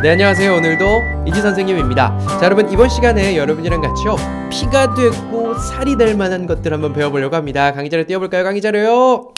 네 안녕하세요 오늘도 이지 선생님입니다 자 여러분 이번 시간에 여러분이랑 같이요 피가 됐고 살이 될 만한 것들 한번 배워보려고 합니다 강의자료 띄워볼까요 강의자료요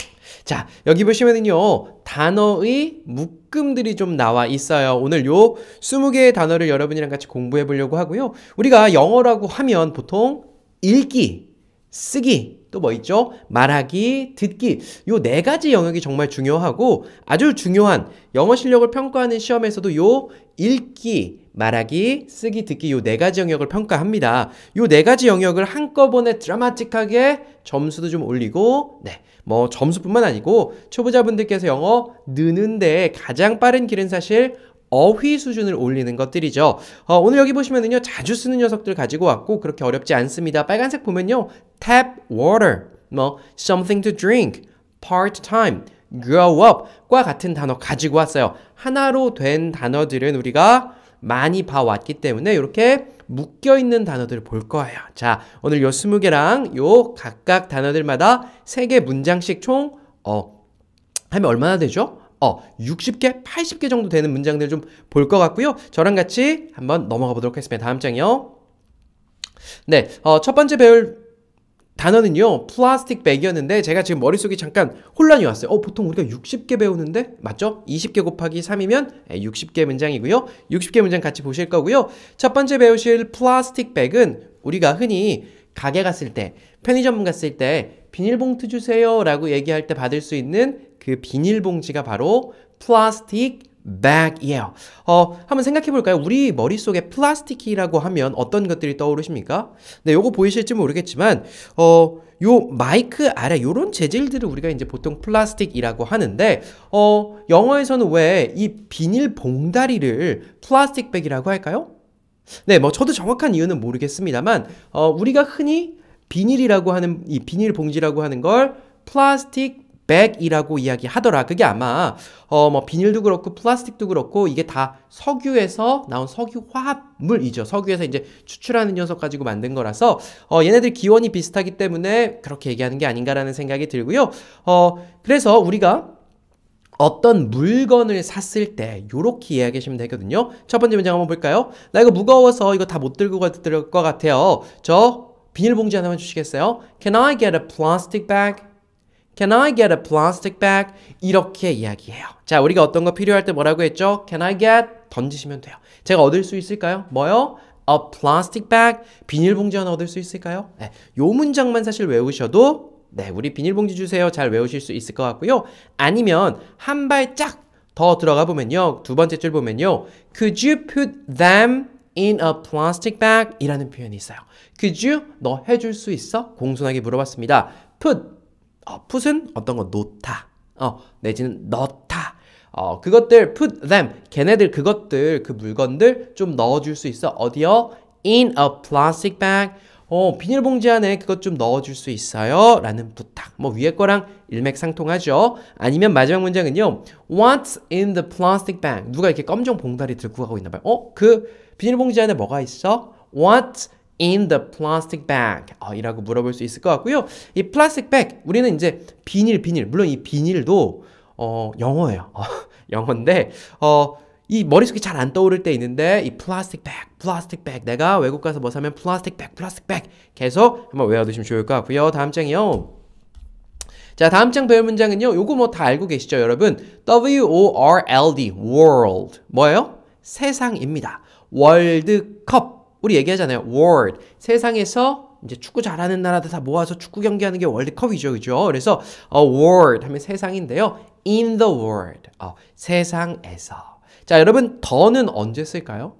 자 여기 보시면은요 단어의 묶음들이 좀 나와 있어요 오늘 요 20개의 단어를 여러분이랑 같이 공부해 보려고 하고요 우리가 영어라고 하면 보통 읽기 쓰기 또뭐 있죠? 말하기, 듣기. 요네 가지 영역이 정말 중요하고 아주 중요한 영어 실력을 평가하는 시험에서도 요 읽기, 말하기, 쓰기, 듣기 요네 가지 영역을 평가합니다. 요네 가지 영역을 한꺼번에 드라마틱하게 점수도 좀 올리고 네. 뭐 점수뿐만 아니고 초보자분들께서 영어 느는데 가장 빠른 길은 사실 어휘 수준을 올리는 것들이죠. 어, 오늘 여기 보시면은요 자주 쓰는 녀석들 가지고 왔고 그렇게 어렵지 않습니다. 빨간색 보면요 tap water, 뭐 something to drink, part time, grow up과 같은 단어 가지고 왔어요. 하나로 된 단어들은 우리가 많이 봐왔기 때문에 이렇게 묶여있는 단어들을 볼 거예요. 자, 오늘 요 스무 개랑요 각각 단어들마다 세 개 문장씩 총, 어, 하면 얼마나 되죠? 어, 60개, 80개 정도 되는 문장들 좀 볼 것 같고요. 저랑 같이 한번 넘어가 보도록 하겠습니다. 다음 장이요. 네, 어, 첫 번째 배울 단어는요, 플라스틱 백이었는데 제가 지금 머릿속에 잠깐 혼란이 왔어요. 어, 보통 우리가 60개 배우는데 맞죠? 20개 곱하기 3이면 60개 예, 문장이고요. 60개 문장 같이 보실 거고요. 첫 번째 배우실 플라스틱 백은 우리가 흔히 가게 갔을 때, 편의점 갔을 때 비닐봉투 주세요라고 얘기할 때 받을 수 있는 그 비닐봉지가 바로 플라스틱 백이에요 어, 한번 생각해 볼까요? 우리 머릿속에 플라스틱이라고 하면 어떤 것들이 떠오르십니까? 네, 요거 보이실지 모르겠지만 어, 요 마이크 아래 요런 재질들을 우리가 이제 보통 플라스틱이라고 하는데 어, 영어에서는 왜 이 비닐 봉다리를 플라스틱 백이라고 할까요? 네, 뭐 저도 정확한 이유는 모르겠습니다만 어, 우리가 흔히 비닐이라고 하는 이 비닐 봉지라고 하는 걸 플라스틱 백이라고 이야기하더라. 그게 아마 어 뭐 비닐도 그렇고 플라스틱도 그렇고 이게 다 석유에서 나온 석유 화합물이죠. 석유에서 이제 추출하는 녀석 가지고 만든 거라서 어 얘네들 기원이 비슷하기 때문에 그렇게 얘기하는 게 아닌가라는 생각이 들고요. 어 그래서 우리가 어떤 물건을 샀을 때 요렇게 이야기하시면 되거든요. 첫 번째 문장 한번 볼까요? 나 이거 무거워서 이거 다 못 들고 갈 것 같아요. 저 비닐봉지 하나만 주시겠어요? Can I get a plastic bag? Can I get a plastic bag? 이렇게 이야기해요. 자, 우리가 어떤 거 필요할 때 뭐라고 했죠? Can I get? 던지시면 돼요. 제가 얻을 수 있을까요? 뭐요? A plastic bag? 비닐봉지 하나 얻을 수 있을까요? 네, 요 문장만 사실 외우셔도 네, 우리 비닐봉지 주세요. 잘 외우실 수 있을 것 같고요. 아니면 한 발짝 더 들어가 보면요. 두 번째 줄 보면요. Could you put them in a plastic bag? 이라는 표현이 있어요. Could you? 너 해줄 수 있어? 공손하게 물어봤습니다. put 어, put은 어떤 거 놓다, 어, 내지는 넣다. 어, 그것들 put them 걔네들 그것들 그 물건들 좀 넣어줄 수 있어 어디요? In a plastic bag. 어, 비닐봉지 안에 그것 좀 넣어줄 수 있어요? 라는 부탁. 뭐 위에 거랑 일맥상통하죠. 아니면 마지막 문장은요. What's in the plastic bag? 누가 이렇게 검정 봉다리 들고 가고 있나 봐요. 어? 그 비닐봉지 안에 뭐가 있어? What's in the plastic bag? 어, 이라고 물어볼 수 있을 것 같고요. 이 plastic bag 우리는 이제 비닐 비닐 물론 이 비닐도 어, 영어예요. 어, 영어인데 어, 이 머릿속에 잘 안 떠오를 때 있는데 이 플라스틱 백, 플라스틱 백 내가 외국 가서 뭐 사면 플라스틱 백, 플라스틱 백 계속 한번 외워두시면 좋을 것 같고요. 다음 장이요. 자, 다음 장 배울 문장은요. 요거 뭐 다 알고 계시죠, 여러분? W O R L D world 뭐예요? 세상입니다. 월드컵 우리 얘기하잖아요. World. 세상에서 이제 축구 잘하는 나라들 다 모아서 축구 경기하는 게 월드컵이죠. 그죠? 그래서 어, world 하면 세상인데요. in the world. 어, 세상에서. 자, 여러분 더는 언제 쓸까요?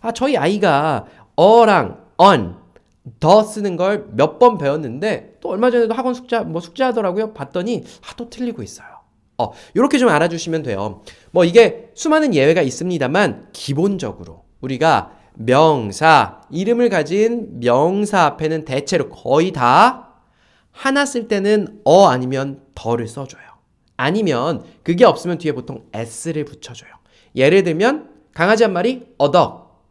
아, 저희 아이가 어랑 on, 더 쓰는 걸 몇 번 배웠는데 또 얼마 전에도 학원 숙제 뭐 숙제하더라고요. 봤더니 아, 또 틀리고 있어요. 어, 요렇게 좀 알아주시면 돼요. 뭐 이게 수많은 예외가 있습니다만 기본적으로 우리가 명사, 이름을 가진 명사 앞에는 대체로 거의 다 하나 쓸 때는 어 아니면 더를 써줘요. 아니면 그게 없으면 뒤에 보통 s를 붙여줘요. 예를 들면 강아지 한 마리 어덕,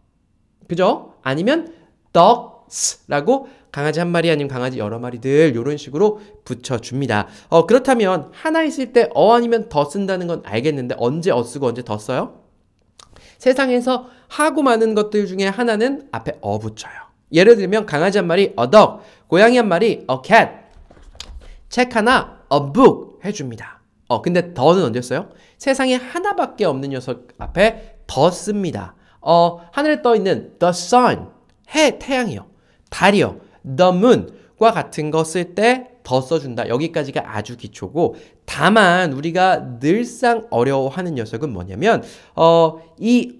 그죠? 아니면 덕스라고 강아지 한 마리 아니면 강아지 여러 마리들 이런 식으로 붙여줍니다. 어 그렇다면 하나 있을 때 어 아니면 더 쓴다는 건 알겠는데 언제 어 쓰고 언제 더 써요? 세상에서 하고 많은 것들 중에 하나는 앞에 어 붙여요. 예를 들면 강아지 한 마리 a dog, 고양이 한 마리 a cat, 책 하나 a book 해줍니다. 어 근데 더는 언제 써요? 세상에 하나밖에 없는 녀석 앞에 더 씁니다. 어 하늘에 떠 있는 the sun 해 태양이요, 달이요, the moon과 같은 거쓸때 더 써준다. 여기까지가 아주 기초고 다만 우리가 늘상 어려워하는 녀석은 뭐냐면 어, 이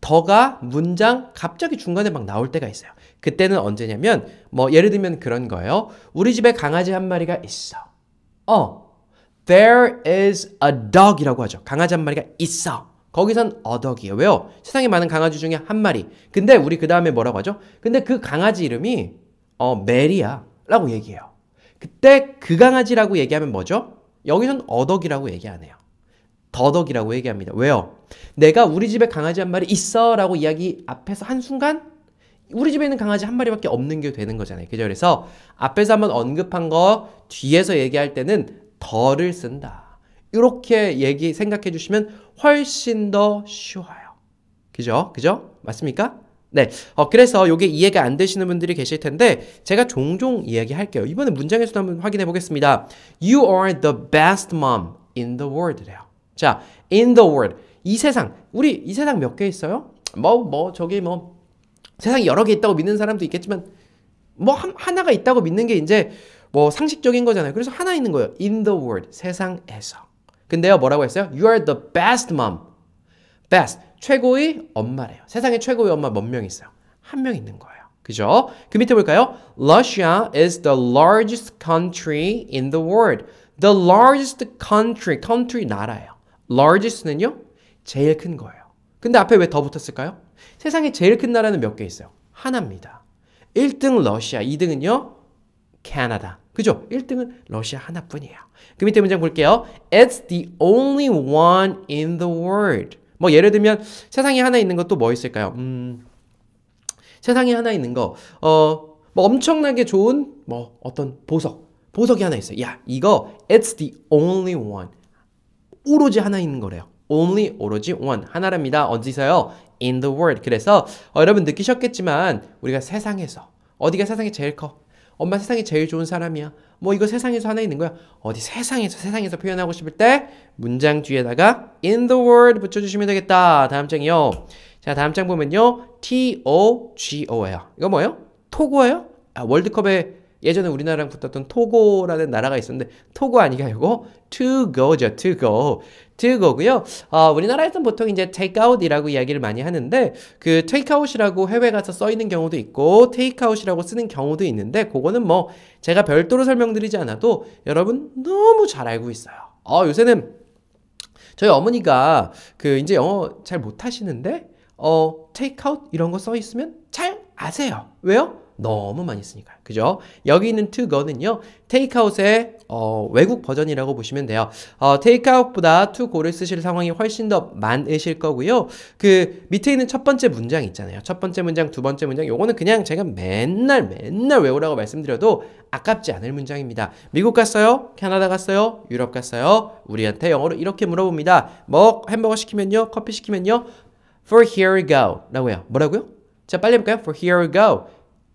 더가 문장 갑자기 중간에 막 나올 때가 있어요. 그때는 언제냐면 뭐 예를 들면 그런 거예요. 우리 집에 강아지 한 마리가 있어. 어. There is a dog이라고 하죠. 강아지 한 마리가 있어. 거기선 어덕이에요. 왜요? 세상에 많은 강아지 중에 한 마리. 근데 우리 그 다음에 뭐라고 하죠? 근데 그 강아지 이름이 어 메리야 라고 얘기해요. 그때 그 강아지라고 얘기하면 뭐죠? 여기선 어덕이라고 얘기 하네요 더덕이라고 얘기합니다. 왜요? 내가 우리 집에 강아지 한 마리 있어 라고 이야기 앞에서 한순간 우리 집에 있는 강아지 한 마리밖에 없는 게 되는 거잖아요. 그죠? 그래서 앞에서 한번 언급한 거 뒤에서 얘기할 때는 더를 쓴다. 이렇게 얘기 생각해 주시면 훨씬 더 쉬워요. 그죠? 그죠? 맞습니까? 네. 어, 그래서 이게 이해가 안 되시는 분들이 계실 텐데 제가 종종 이야기할게요. 이번에 문장에서도 한번 확인해 보겠습니다. You are the best mom in the world래요. 자, in the world. 이 세상. 우리 이 세상 몇 개 있어요? 뭐 뭐, 저기 뭐 세상이 여러 개 있다고 믿는 사람도 있겠지만 뭐 한, 하나가 있다고 믿는 게 이제 뭐 상식적인 거잖아요. 그래서 하나 있는 거예요. in the world. 세상에서. 근데요, 뭐라고 했어요? You are the best mom. best 최고의 엄마래요. 세상에 최고의 엄마 몇 명 있어요? 한 명 있는 거예요. 그죠? 그 밑에 볼까요? Russia is the largest country in the world. The largest country, country 나라예요. largest는요? 제일 큰 거예요. 근데 앞에 왜 더 붙었을까요? 세상에 제일 큰 나라는 몇 개 있어요? 하나입니다. 1등 러시아, 2등은요? 캐나다. 그죠? 1등은 러시아 하나뿐이에요. 그 밑에 문장 볼게요. It's the only one in the world. 뭐 예를 들면 세상에 하나 있는 것도 뭐 있을까요? 음, 세상에 하나 있는 거, 어, 뭐 엄청나게 좋은 뭐 어떤 보석, 보석이 하나 있어요. 야, 이거 it's the only one. 오로지 하나 있는 거래요. only 오로지 one 하나랍니다. 어디서요? in the world. 그래서 어, 여러분 느끼셨겠지만 우리가 세상에서 어디가 세상에 제일 커? 엄마 세상에 제일 좋은 사람이야. 뭐 이거 세상에서 하나 있는 거야. 어디 세상에서 세상에서 표현하고 싶을 때 문장 뒤에다가 in the world 붙여주시면 되겠다. 다음 장이요. 자 다음 장 보면요. T O G O예요. 이거 뭐예요? 토고예요? 아 월드컵에 예전에 우리나라랑 붙었던 토고라는 나라가 있었는데 토고 아니가 이거 to go죠. to go. to go고요. 어, 우리나라에서는 보통 이제 take out이라고 이야기를 많이 하는데 그 take out이라고 해외 가서 써 있는 경우도 있고 take out이라고 쓰는 경우도 있는데 그거는 뭐 제가 별도로 설명드리지 않아도 여러분 너무 잘 알고 있어요. 어, 요새는 저희 어머니가 그 이제 영어 잘 못하시는데 어 take out 이런 거 써 있으면 잘 아세요. 왜요? 너무 많이 쓰니까 그죠? 여기 있는 to go는요. 테이크아웃의 어, 외국 버전이라고 보시면 돼요. 어, 테이크아웃보다 to go를 쓰실 상황이 훨씬 더 많으실 거고요. 그 밑에 있는 첫 번째 문장 있잖아요. 첫 번째 문장, 두 번째 문장 요거는 그냥 제가 맨날 맨날 외우라고 말씀드려도 아깝지 않을 문장입니다. 미국 갔어요? 캐나다 갔어요? 유럽 갔어요? 우리한테 영어로 이렇게 물어봅니다. 뭐 햄버거 시키면요? 커피 시키면요? For here we go 라고요. 뭐라고요? 자 빨리 해볼까요? For here we go.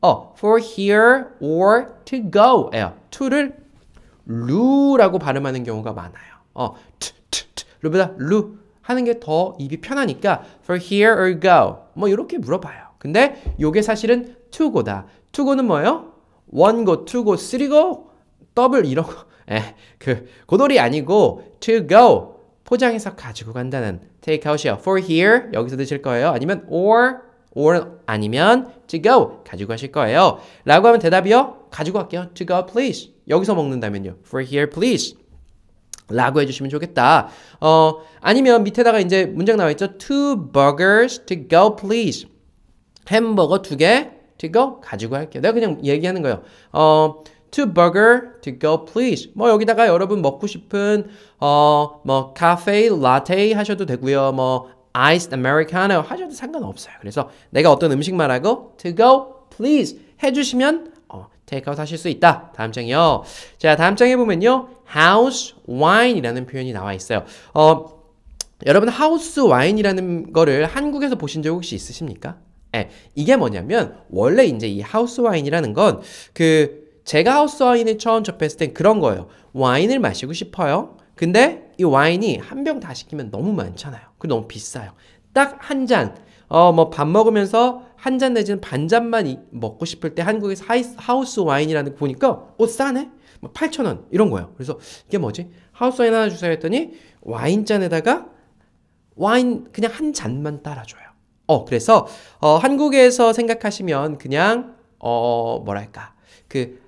어, for here or to go. 에요. to를 루라고 발음하는 경우가 많아요. 어, t, t, t, 루보다 루 하는 게 더 입이 편하니까 for here or go 뭐 이렇게 물어봐요. 근데 요게 사실은 to go다. to go는 뭐예요? one go, two go, three go, double 이런 거. 에, 그 고돌이 아니고 to go 포장해서 가지고 간다는 take out이요. for here 여기서 드실 거예요. 아니면 or or 아니면 to go 가지고 가실 거예요. 라고 하면 대답이요. 가지고 갈게요. to go please. 여기서 먹는다면요. for here please. 라고 해주시면 좋겠다. 어, 아니면 밑에다가 이제 문장 나와 있죠. two burgers to go please. 햄버거 두개 to go 가지고 갈게요 내가 그냥 얘기하는 거예요. 어, to burger to go please. 뭐 여기다가 여러분 먹고 싶은 어뭐 카페 라테 하셔도 되고요. 뭐 아이스 아메리카노 하셔도 상관없어요. 그래서 내가 어떤 음식 말하고 to go please 해주시면 어, 테이크아웃 하실 수 있다. 다음 장이요. 자, 다음 장에 보면요. house wine이라는 표현이 나와 있어요. 어, 여러분 하우스 와인이라는 거를 한국에서 보신 적 혹시 있으십니까? 예, 이게 뭐냐면 원래 이제 이 하우스 와인이라는 건 그 제가 하우스 와인을 처음 접했을 땐 그런 거예요. 와인을 마시고 싶어요. 근데 이 와인이 한 병 다 시키면 너무 많잖아요. 그리고 너무 비싸요. 딱 한 잔, 어, 뭐 밥 먹으면서 한 잔 내지는 반잔만 먹고 싶을 때한국에서 하우스 와인이라는 거 보니까, 어, 싸네? 뭐 8,000원, 이런 거예요. 그래서 이게 뭐지? 하우스 와인 하나 주세요 했더니 와인잔에다가 와인 그냥 한 잔만 따라줘요. 어, 그래서, 어, 한국에서 생각하시면 그냥, 어, 뭐랄까. 그,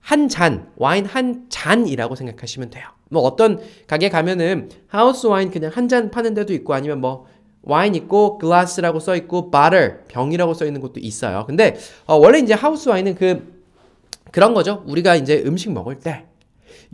한 잔, 와인 한 잔이라고 생각하시면 돼요. 뭐 어떤 가게 가면은 하우스 와인 그냥 한 잔 파는 데도 있고 아니면 뭐 와인 있고 글라스라고 써 있고 바를 병이라고 써 있는 것도 있어요. 근데 어, 원래 이제 하우스 와인은 그 그런 거죠. 우리가 이제 음식 먹을 때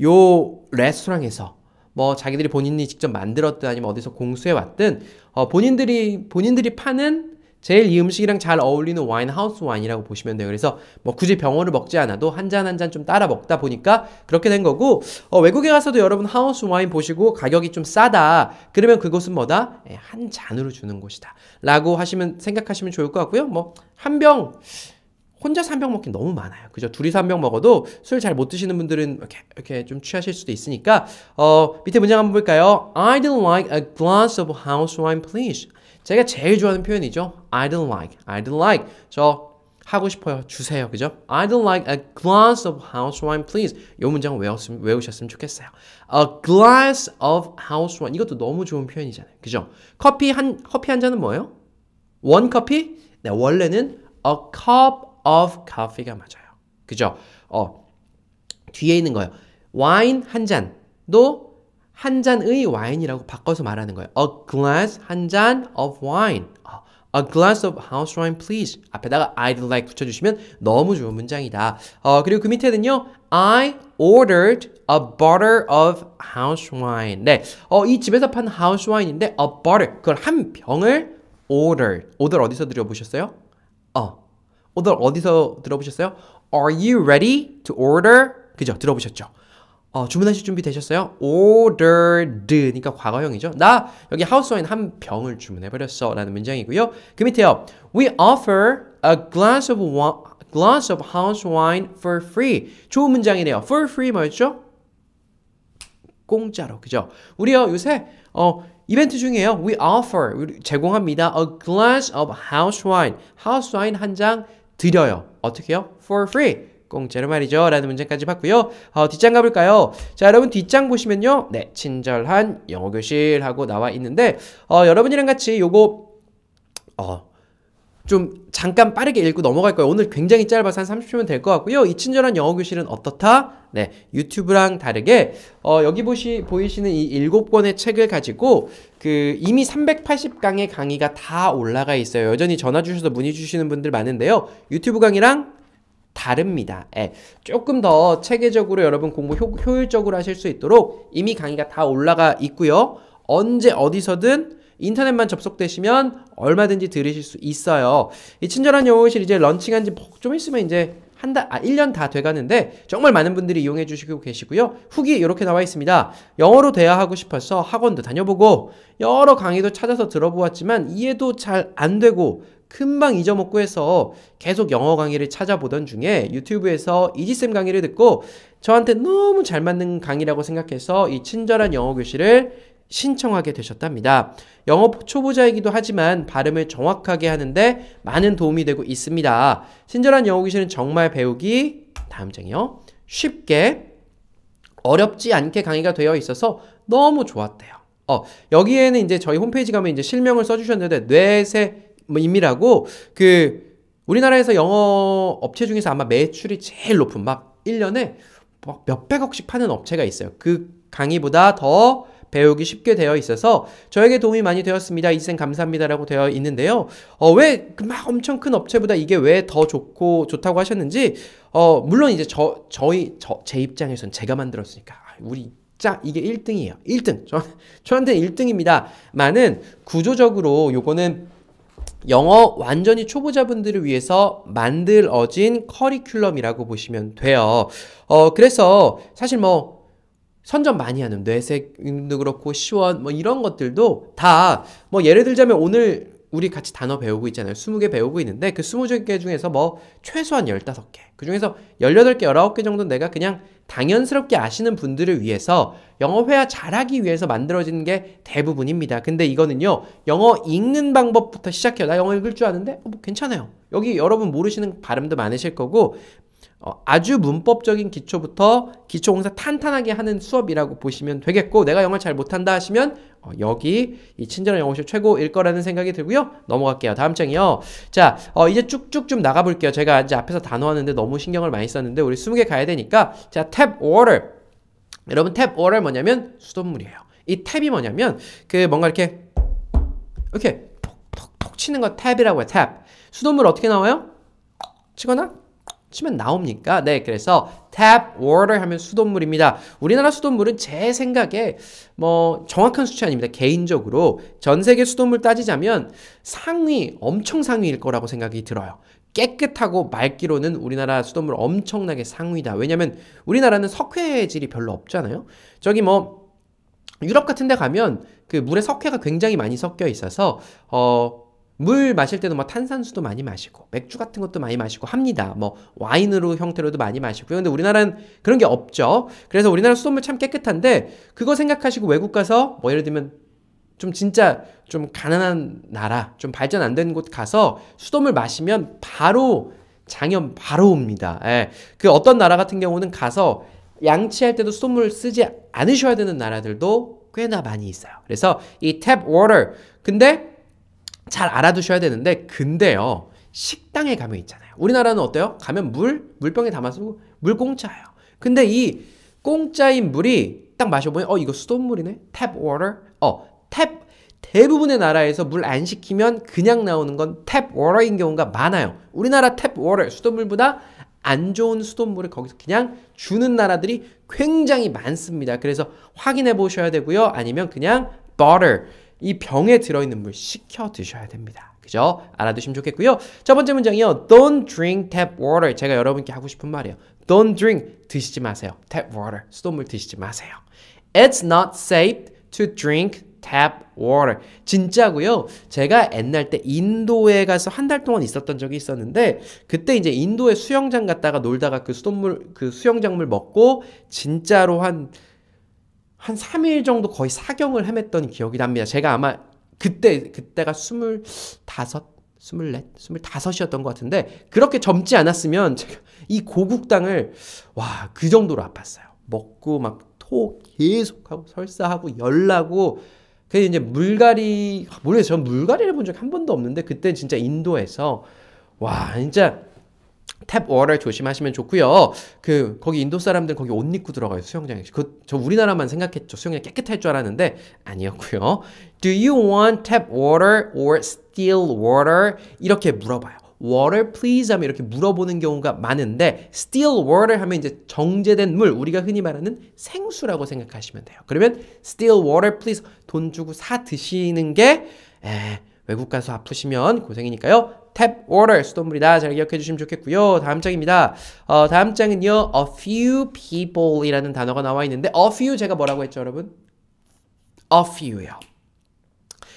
요 레스토랑에서 뭐 자기들이 본인이 직접 만들었든 아니면 어디서 공수해 왔든 어, 본인들이 본인들이 파는 제일 이 음식이랑 잘 어울리는 와인 하우스 와인이라고 보시면 돼요. 그래서 뭐 굳이 병원을 먹지 않아도 한 잔 한 잔 좀 따라 먹다 보니까 그렇게 된 거고 어, 외국에 가서도 여러분 하우스 와인 보시고 가격이 좀 싸다. 그러면 그곳은 뭐다? 예, 한 잔으로 주는 곳이다. 라고 하시면 생각하시면 좋을 것 같고요. 뭐 한 병 혼자 3병 먹긴 너무 많아요. 그죠? 둘이 3병 먹어도 술 잘 못 드시는 분들은 이렇게, 이렇게 좀 취하실 수도 있으니까, 어, 밑에 문장 한번 볼까요? I'd like a glass of house wine, please. 제가 제일 좋아하는 표현이죠. I don't like, I don't like. 저 하고 싶어요. 주세요. 그죠? I don't like a glass of house wine, please. 이 문장 외웠으 외우셨으면 좋겠어요. A glass of house wine. 이것도 너무 좋은 표현이잖아요. 그죠? 커피 한, 커피 한 잔은 뭐예요? 원 커피? 네, 원래는 a cup of coffee가 맞아요. 그죠? 어, 뒤에 있는 거예요. 와인 한 잔도 한 잔의 와인이라고 바꿔서 말하는 거예요. A glass 한 잔 of wine. A glass of house wine, please. 앞에다가 I'd like 붙여주시면 너무 좋은 문장이다. 어, 그리고 그 밑에는요. I ordered a bottle of house wine. 네, 어, 이 집에서 판 house wine인데 a bottle, 그걸 한 병을 order. order 어디서 들어보셨어요? 어, order 어디서 들어보셨어요? Are you ready to order? 그죠? 들어보셨죠? 어, 주문하실 준비 되셨어요? ordered 그러니까 과거형이죠. 나 여기 하우스 와인 한 병을 주문해 버렸어 라는 문장이고요. 그 밑에요. We offer a glass of wine, glass of house wine for free. 좋은 문장이네요. for free 뭐였죠? 공짜로. 그죠? 우리요 요새 어 이벤트 중이에요. We offer 제공합니다. A glass of house wine. house wine 한잔 드려요. 어떻게요? For free. 공짜로 말이죠. 라는 문제까지 봤고요. 어, 뒷장 가볼까요? 자, 여러분 뒷장 보시면요. 네, 친절한 영어 교실하고 나와 있는데 어, 여러분이랑 같이 요거 어, 좀 잠깐 빠르게 읽고 넘어갈 거예요. 오늘 굉장히 짧아서 한 30초면 될 것 같고요. 이 친절한 영어 교실은 어떻다? 네, 유튜브랑 다르게 어, 여기 보시 보이시는 이7 권의 책을 가지고 그 이미 380강의 강의가 다 올라가 있어요. 여전히 전화 주셔서 문의 주시는 분들 많은데요. 유튜브 강의랑 다릅니다. 예. 조금 더 체계적으로 여러분 공부 효, 효율적으로 하실 수 있도록 이미 강의가 다 올라가 있고요. 언제 어디서든 인터넷만 접속되시면 얼마든지 들으실 수 있어요. 이 친절한 영어실 이제 런칭한 지좀 뭐 있으면 이제 한 달, 아, 1년 다 돼가는데 정말 많은 분들이 이용해 주시고 계시고요. 후기 이렇게 나와 있습니다. 영어로 대화하고 싶어서 학원도 다녀보고 여러 강의도 찾아서 들어보았지만 이해도 잘 안 되고 금방 잊어먹고 해서 계속 영어 강의를 찾아보던 중에 유튜브에서 이지쌤 강의를 듣고 저한테 너무 잘 맞는 강의라고 생각해서 이 친절한 영어 교실을 신청하게 되셨답니다. 영어 초보자이기도 하지만 발음을 정확하게 하는데 많은 도움이 되고 있습니다. 친절한 영어 교실은 정말 배우기 다음 장이요. 쉽게 어렵지 않게 강의가 되어 있어서 너무 좋았대요. 어, 여기에는 이제 저희 홈페이지 가면 이제 실명을 써주셨는데 뇌세 뭐임밀라고그 우리나라에서 영어 업체 중에서 아마 매출이 제일 높은 막 1년에 막 몇백억씩 파는 업체가 있어요. 그 강의보다 더 배우기 쉽게 되어 있어서 저에게 도움이 많이 되었습니다. 이생 감사합니다라고 되어 있는데요. 어, 왜막 그 엄청 큰 업체보다 이게 왜 더 좋고 좋다고 하셨는지 어, 물론 이제 저 저희 저, 제 입장에선 제가 만들었으니까 아, 우리 자, 이게 1등이에요. 1등. 저, 저한테는 1등입니다. 많은 구조적으로 요거는 영어 완전히 초보자분들을 위해서 만들어진 커리큘럼이라고 보시면 돼요. 어, 그래서 사실 뭐 선전 많이 하는 뇌색도 그렇고 시원 뭐 이런 것들도 다 뭐 예를 들자면 오늘 우리 같이 단어 배우고 있잖아요. 20개 배우고 있는데 그 20개 중에서 뭐 최소한 15개. 그 중에서 18개, 19개 정도 내가 그냥 당연스럽게 아시는 분들을 위해서 영어 회화 잘하기 위해서 만들어지는 게 대부분입니다. 근데 이거는요. 영어 읽는 방법부터 시작해요. 나 영어 읽을 줄 아는데 어, 뭐 괜찮아요. 여기 여러분 모르시는 발음도 많으실 거고 어, 아주 문법적인 기초부터 기초공사 탄탄하게 하는 수업이라고 보시면 되겠고 내가 영어를 잘 못한다 하시면 어, 여기 이 친절한 영어실 최고일 거라는 생각이 들고요. 넘어갈게요. 다음 장이요. 자, 어, 이제 쭉쭉 좀 나가볼게요. 제가 이제 앞에서 단어 왔는데 너무 신경을 많이 썼는데 우리 20개 가야 되니까 자, 탭 water. 여러분 탭 water 뭐냐면 수돗물이에요. 이 탭이 뭐냐면 그 뭔가 이렇게 이렇게 톡톡톡 치는 거 탭이라고 해요. 탭. 수돗물 어떻게 나와요? 치거나 치면 나옵니까? 네, 그래서 tap water 하면 수돗물입니다. 우리나라 수돗물은 제 생각에 뭐 정확한 수치 아닙니다. 개인적으로 전 세계 수돗물 따지자면 상위, 엄청 상위일 거라고 생각이 들어요. 깨끗하고 맑기로는 우리나라 수돗물 엄청나게 상위다. 왜냐면 우리나라는 석회질이 별로 없잖아요. 저기 뭐 유럽 같은 데 가면 그 물에 석회가 굉장히 많이 섞여 있어서 어물 마실 때도 뭐 탄산수도 많이 마시고 맥주 같은 것도 많이 마시고 합니다. 뭐 와인으로 형태로도 많이 마시고요. 근데 우리나라는 그런 게 없죠. 그래서 우리나라 수돗물 참 깨끗한데 그거 생각하시고 외국 가서 뭐 예를 들면 좀 진짜 좀 가난한 나라, 좀 발전 안 된 곳 가서 수돗물 마시면 바로 장염 바로 옵니다. 예. 그 어떤 나라 같은 경우는 가서 양치할 때도 수돗물 쓰지 않으셔야 되는 나라들도 꽤나 많이 있어요. 그래서 이 탭 워터 근데 잘 알아두셔야 되는데 근데요 식당에 가면 있잖아요 우리나라는 어때요? 가면 물 물병에 담아 서물 공짜예요 근데 이 공짜인 물이 딱 마셔보면 어 이거 수돗물이네 탭 워터 어탭 대부분의 나라에서 물 안 시키면 그냥 나오는 건 탭 워터인 경우가 많아요 우리나라 탭 워터 수돗물보다 안 좋은 수돗물을 거기서 그냥 주는 나라들이 굉장히 많습니다 그래서 확인해 보셔야 되고요 아니면 그냥 butter 이 병에 들어있는 물 식혀 드셔야 됩니다. 그죠? 알아두시면 좋겠고요. 첫 번째 문장이요. Don't drink tap water. 제가 여러분께 하고 싶은 말이에요. Don't drink. 드시지 마세요. Tap water. 수돗물 드시지 마세요. It's not safe to drink tap water. 진짜고요. 제가 옛날 때 인도에 가서 한 달 동안 있었던 적이 있었는데 그때 이제 인도에 수영장 갔다가 놀다가 그 수돗물 그 수영장물 먹고 진짜로 한한 3일 정도 거의 사경을 헤맸던 기억이 납니다. 제가 아마 그때 그때가 25, 24, 25이었던 것 같은데 그렇게 젊지 않았으면 제가 이 고국당을 와 그 정도로 아팠어요. 먹고 막 토 계속하고 설사하고 열나고 그 이제 물갈이 모르겠어요. 전 물갈이를 본 적 한 번도 없는데 그때 진짜 인도에서 와 진짜 탭 워를 조심하시면 좋고요. 그 거기 인도 사람들 거기 옷 입고 들어가요 수영장에. 그저 우리나라만 생각했죠 수영장 깨끗할 줄 알았는데 아니었고요. Do you want tap water or still water? 이렇게 물어봐요. water please 하면 이렇게 물어보는 경우가 많은데 still water 하면 이제 정제된 물 우리가 흔히 말하는 생수라고 생각하시면 돼요. 그러면 still water please 돈 주고 사 드시는 게 에, 외국 가서 아프시면 고생이니까요. tap water 수돗물이다 잘 기억해 주시면 좋겠고요. 다음 장입니다. 어, 다음 장은요. a few people이라는 단어가 나와 있는데 a few 제가 뭐라고 했죠, 여러분? a few요.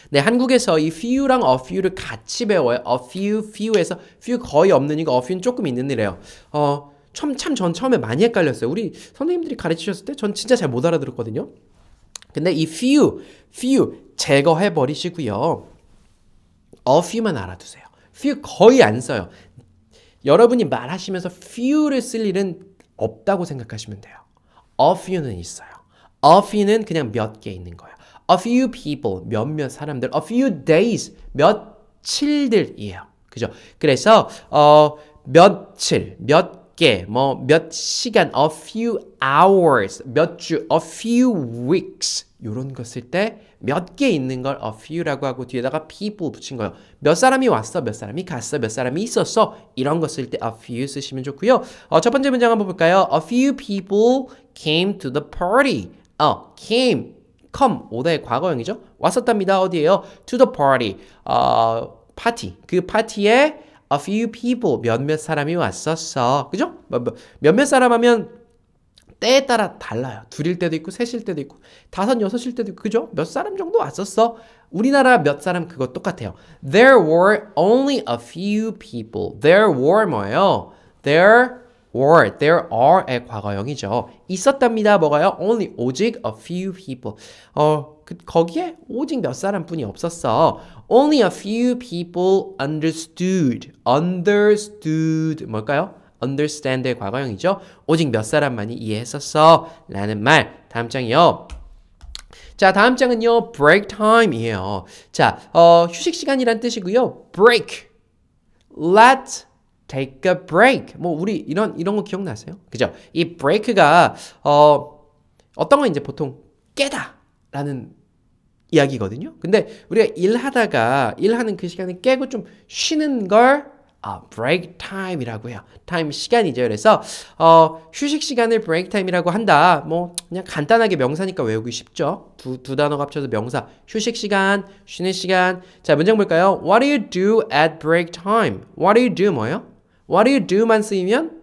네, 한국에서 이 few랑 a few를 같이 배워요. a few, few에서 few 거의 없는 이거 a few는 조금 있는 이래요. 어, 처음, 참, 전 처음에 많이 헷갈렸어요. 우리 선생님들이 가르치셨을 때 전 진짜 잘 못 알아들었거든요. 근데 이 few, few 제거해 버리시고요. a few만 알아두세요. few 거의 안 써요. 여러분이 말하시면서 few를 쓸 일은 없다고 생각하시면 돼요. a few는 있어요. a few는 그냥 몇 개 있는 거예요. a few people 몇몇 사람들, a few days 며칠들이에요. 그죠? 그래서 어 며칠, 몇 개, 뭐 몇 시간, a few hours, 몇 주, a few weeks 이런 거쓸때 몇개 있는 걸 a few라고 하고 뒤에다가 people 붙인 거예요. 몇 사람이 왔어, 몇 사람이 갔어, 몇 사람이 있었어 이런 거 쓸때 a few 쓰시면 좋고요. 어, 첫 번째 문장 한번 볼까요? A few people came to the party. 어, came, come 오다의 과거형이죠. 왔었답니다. 어디에요? To the party. 어, 파티. 그 파티에 a few people 몇몇 사람이 왔었어. 그죠? 뭐, 뭐, 몇몇 사람 하면 때에 따라 달라요. 둘일 때도 있고 셋일 때도 있고 다섯 여섯일 때도 있고 그죠? 몇 사람 정도 왔었어. 우리나라 몇 사람 그거 똑같아요. There were only a few people. There were 뭐예요? There were, there are의 과거형이죠. 있었답니다. 뭐가요? Only 오직 a few people. 어, 그, 거기에 오직 몇 사람뿐이 없었어. Only a few people understood. Understood 뭘까요? understand의 과거형이죠. 오직 몇 사람만이 이해했었어. 라는 말. 다음 장이요. 자, 다음 장은요. break time이에요. 자, 어, 휴식 시간이란 뜻이고요. break. let's take a break. 뭐 우리 이런 이런 거 기억나세요? 그죠? 이 break가 어 어떤 건 이제 보통 깨다라는 이야기거든요. 근데 우리가 일하다가 일하는 그시간을 깨고 좀 쉬는 걸 아, break time이라고 해요. time 시간이죠. 그래서 어, 휴식 시간을 break time이라고 한다. 뭐 그냥 간단하게 명사니까 외우기 쉽죠. 두, 두 단어 합쳐서 명사. 휴식 시간, 쉬는 시간. 자, 문장 볼까요? What do you do at break time? What do you do 뭐예요? What do you do만 쓰이면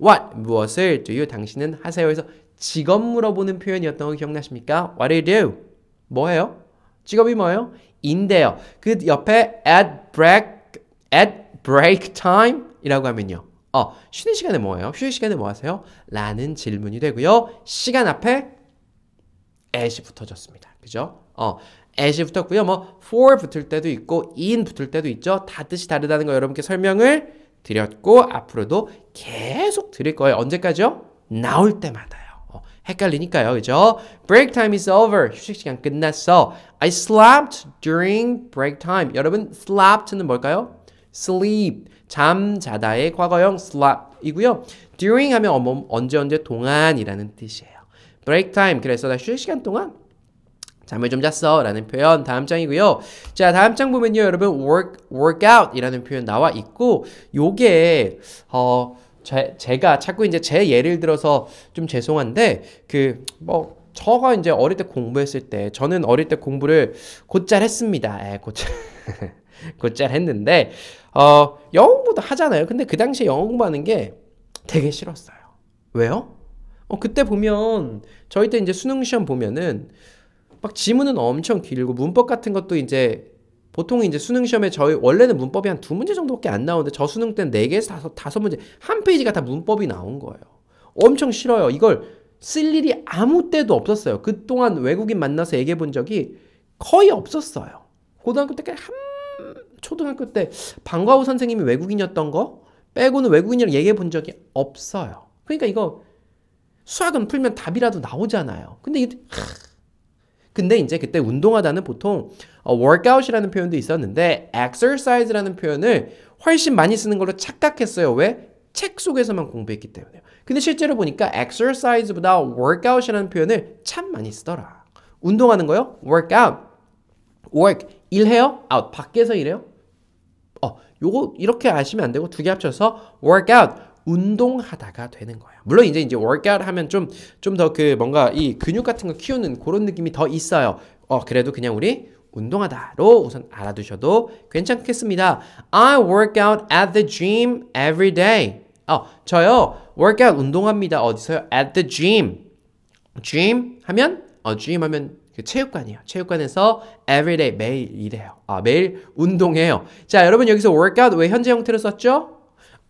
what 무엇을 do you 당신은 하세요. 그래서 직업 물어보는 표현이었던 거 기억나십니까? What do you do? 뭐예요? 직업이 뭐예요? 인데요. 그 옆에 at break at break time 이라고 하면요. 어, 쉬는 시간에 뭐해요 휴식 시간에 뭐 하세요? 라는 질문이 되고요. 시간 앞에 a s 붙어졌습니다. 그죠? 어, a s 붙었고요. 뭐 for 붙을 때도 있고 in 붙을 때도 있죠. 다 뜻이 다르다는 거 여러분께 설명을 드렸고 앞으로도 계속 드릴 거예요. 언제까지요? 나올 때마다요. 어, 헷갈리니까요. 그죠? Break time is over. 휴식 시간 끝났어. I slept during break time. 여러분, s l e p t 는 뭘까요? sleep 잠자다의 과거형 slop이고요. during 하면 어, 언제 언제 동안이라는 뜻이에요. break time 그래서 나 휴식 시간 동안 잠을 좀 잤어 라는 표현 다음 장이고요. 자 다음 장 보면요 여러분 work workout 이라는 표현 나와 있고 요게 어 제, 제가 자꾸 이제 제 예를 들어서 좀 죄송한데 그 뭐 저가 이제 어릴 때 공부했을 때 저는 어릴 때 공부를 곧잘 했습니다. 에, 예, 곧잘 곧잘 했는데 어, 영어 공부도 하잖아요. 근데 그 당시에 영어 공부하는 게 되게 싫었어요. 왜요? 어, 그때 보면 저희 때 이제 수능 시험 보면은 막 지문은 엄청 길고 문법 같은 것도 이제 보통 이제 수능 시험에 저희 원래는 문법이 한 두 문제 정도밖에 안 나오는데 저 수능 때는 네 개에서 다섯 다섯 문제 한 페이지가 다 문법이 나온 거예요. 엄청 싫어요. 이걸 쓸 일이 아무 때도 없었어요. 그동안 외국인 만나서 얘기해 본 적이 거의 없었어요. 고등학교 때까지 한 초등학교 때 방과후 선생님이 외국인이었던 거 빼고는 외국인이랑 얘기해 본 적이 없어요. 그러니까 이거 수학은 풀면 답이라도 나오잖아요. 근데 이게 하... 근데 이제 그때 운동하다는 보통 어, w o r 이라는 표현도 있었는데 exercise라는 표현을 훨씬 많이 쓰는 걸로 착각했어요. 왜? 책 속에서만 공부했기 때문에요. 근데 실제로 보니까 exercise보다 workout이라는 표현을 참 많이 쓰더라. 운동하는 거요? workout. work 일해요? out 밖에서 일해요? 요거 이렇게 아시면 안 되고 두 개 합쳐서 workout 운동하다가 되는 거예요. 물론 이제 이제 workout 하면 좀 좀 더 그 뭔가 이 근육 같은 거 키우는 그런 느낌이 더 있어요. 어 그래도 그냥 우리 운동하다로 우선 알아두셔도 괜찮겠습니다. I work out at the gym every day. 어, 저요. workout 운동합니다. 어디서요? at the gym. gym 하면 어, gym 하면 그 체육관이에요. 체육관에서 everyday 매일 일해요. 아 매일 운동해요. 자 여러분 여기서 workout 왜 현재 형태로 썼죠?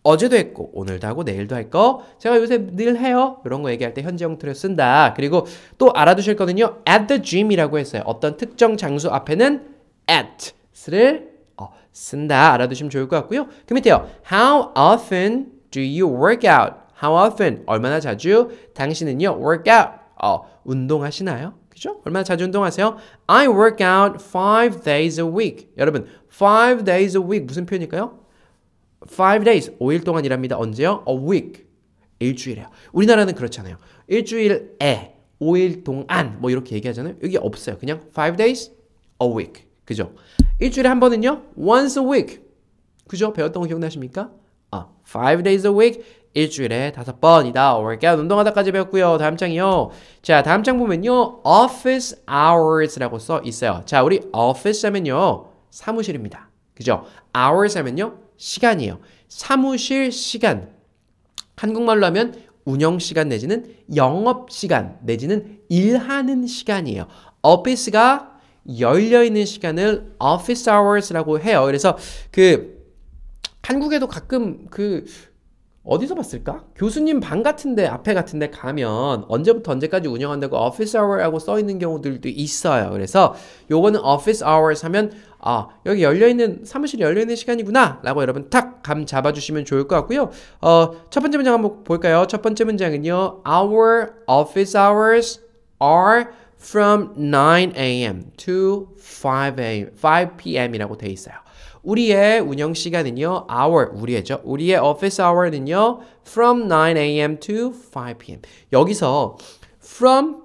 어제도 했고 오늘도 하고 내일도 할 거 제가 요새 늘 해요 이런 거 얘기할 때 현재 형태로 쓴다 그리고 또 알아두실 거는요 at the gym이라고 했어요 어떤 특정 장소 앞에는 at를 어, 쓴다 알아두시면 좋을 것 같고요 그 밑에요 how often do you work out how often 얼마나 자주 당신은요 work out 어, 운동하시나요 아시죠? 얼마나 자주 운동하세요? I work out five days a week. 여러분, five days a week 무슨 표현일까요? five days, 5일 동안 일합니다. 언제요? a week, 일주일에요. 우리나라는 그렇잖아요. 일주일에, 5일 동안 뭐 이렇게 얘기하잖아요. 여기 없어요. 그냥 five days, a week. 그죠? 일주일에 한 번은요. once a week. 그죠? 배웠던 거 기억나십니까? 아, five days a week 일주일에 다섯 번이다. 월계 운동하다까지 배웠고요. 다음 장이요. 자, 다음 장 보면요. office hours라고 써 있어요. 자, 우리 office 하면요. 사무실입니다. 그죠? hours 하면요. 시간이에요. 사무실 시간. 한국말로 하면 운영 시간 내지는 영업 시간 내지는 일하는 시간이에요. office가 열려 있는 시간을 office hours라고 해요. 그래서 그 한국에도 가끔 그 어디서 봤을까? 교수님 방 같은데 앞에 같은데 가면 언제부터 언제까지 운영한다고 office hour라고 써 있는 경우들도 있어요. 그래서 요거는 office hours 하면 아 여기 열려 있는 사무실이 열려 있는 시간이구나라고 여러분 탁 감 잡아주시면 좋을 것 같고요. 어첫 번째 문장 한번 볼까요? 첫 번째 문장은요. Our office hours are from 9 a.m. to 5 a.m. 5 p.m.이라고 돼 있어요. 우리의 운영 시간은요, hour, 우리의죠. 우리의 office hour는요, from 9am to 5pm. 여기서 from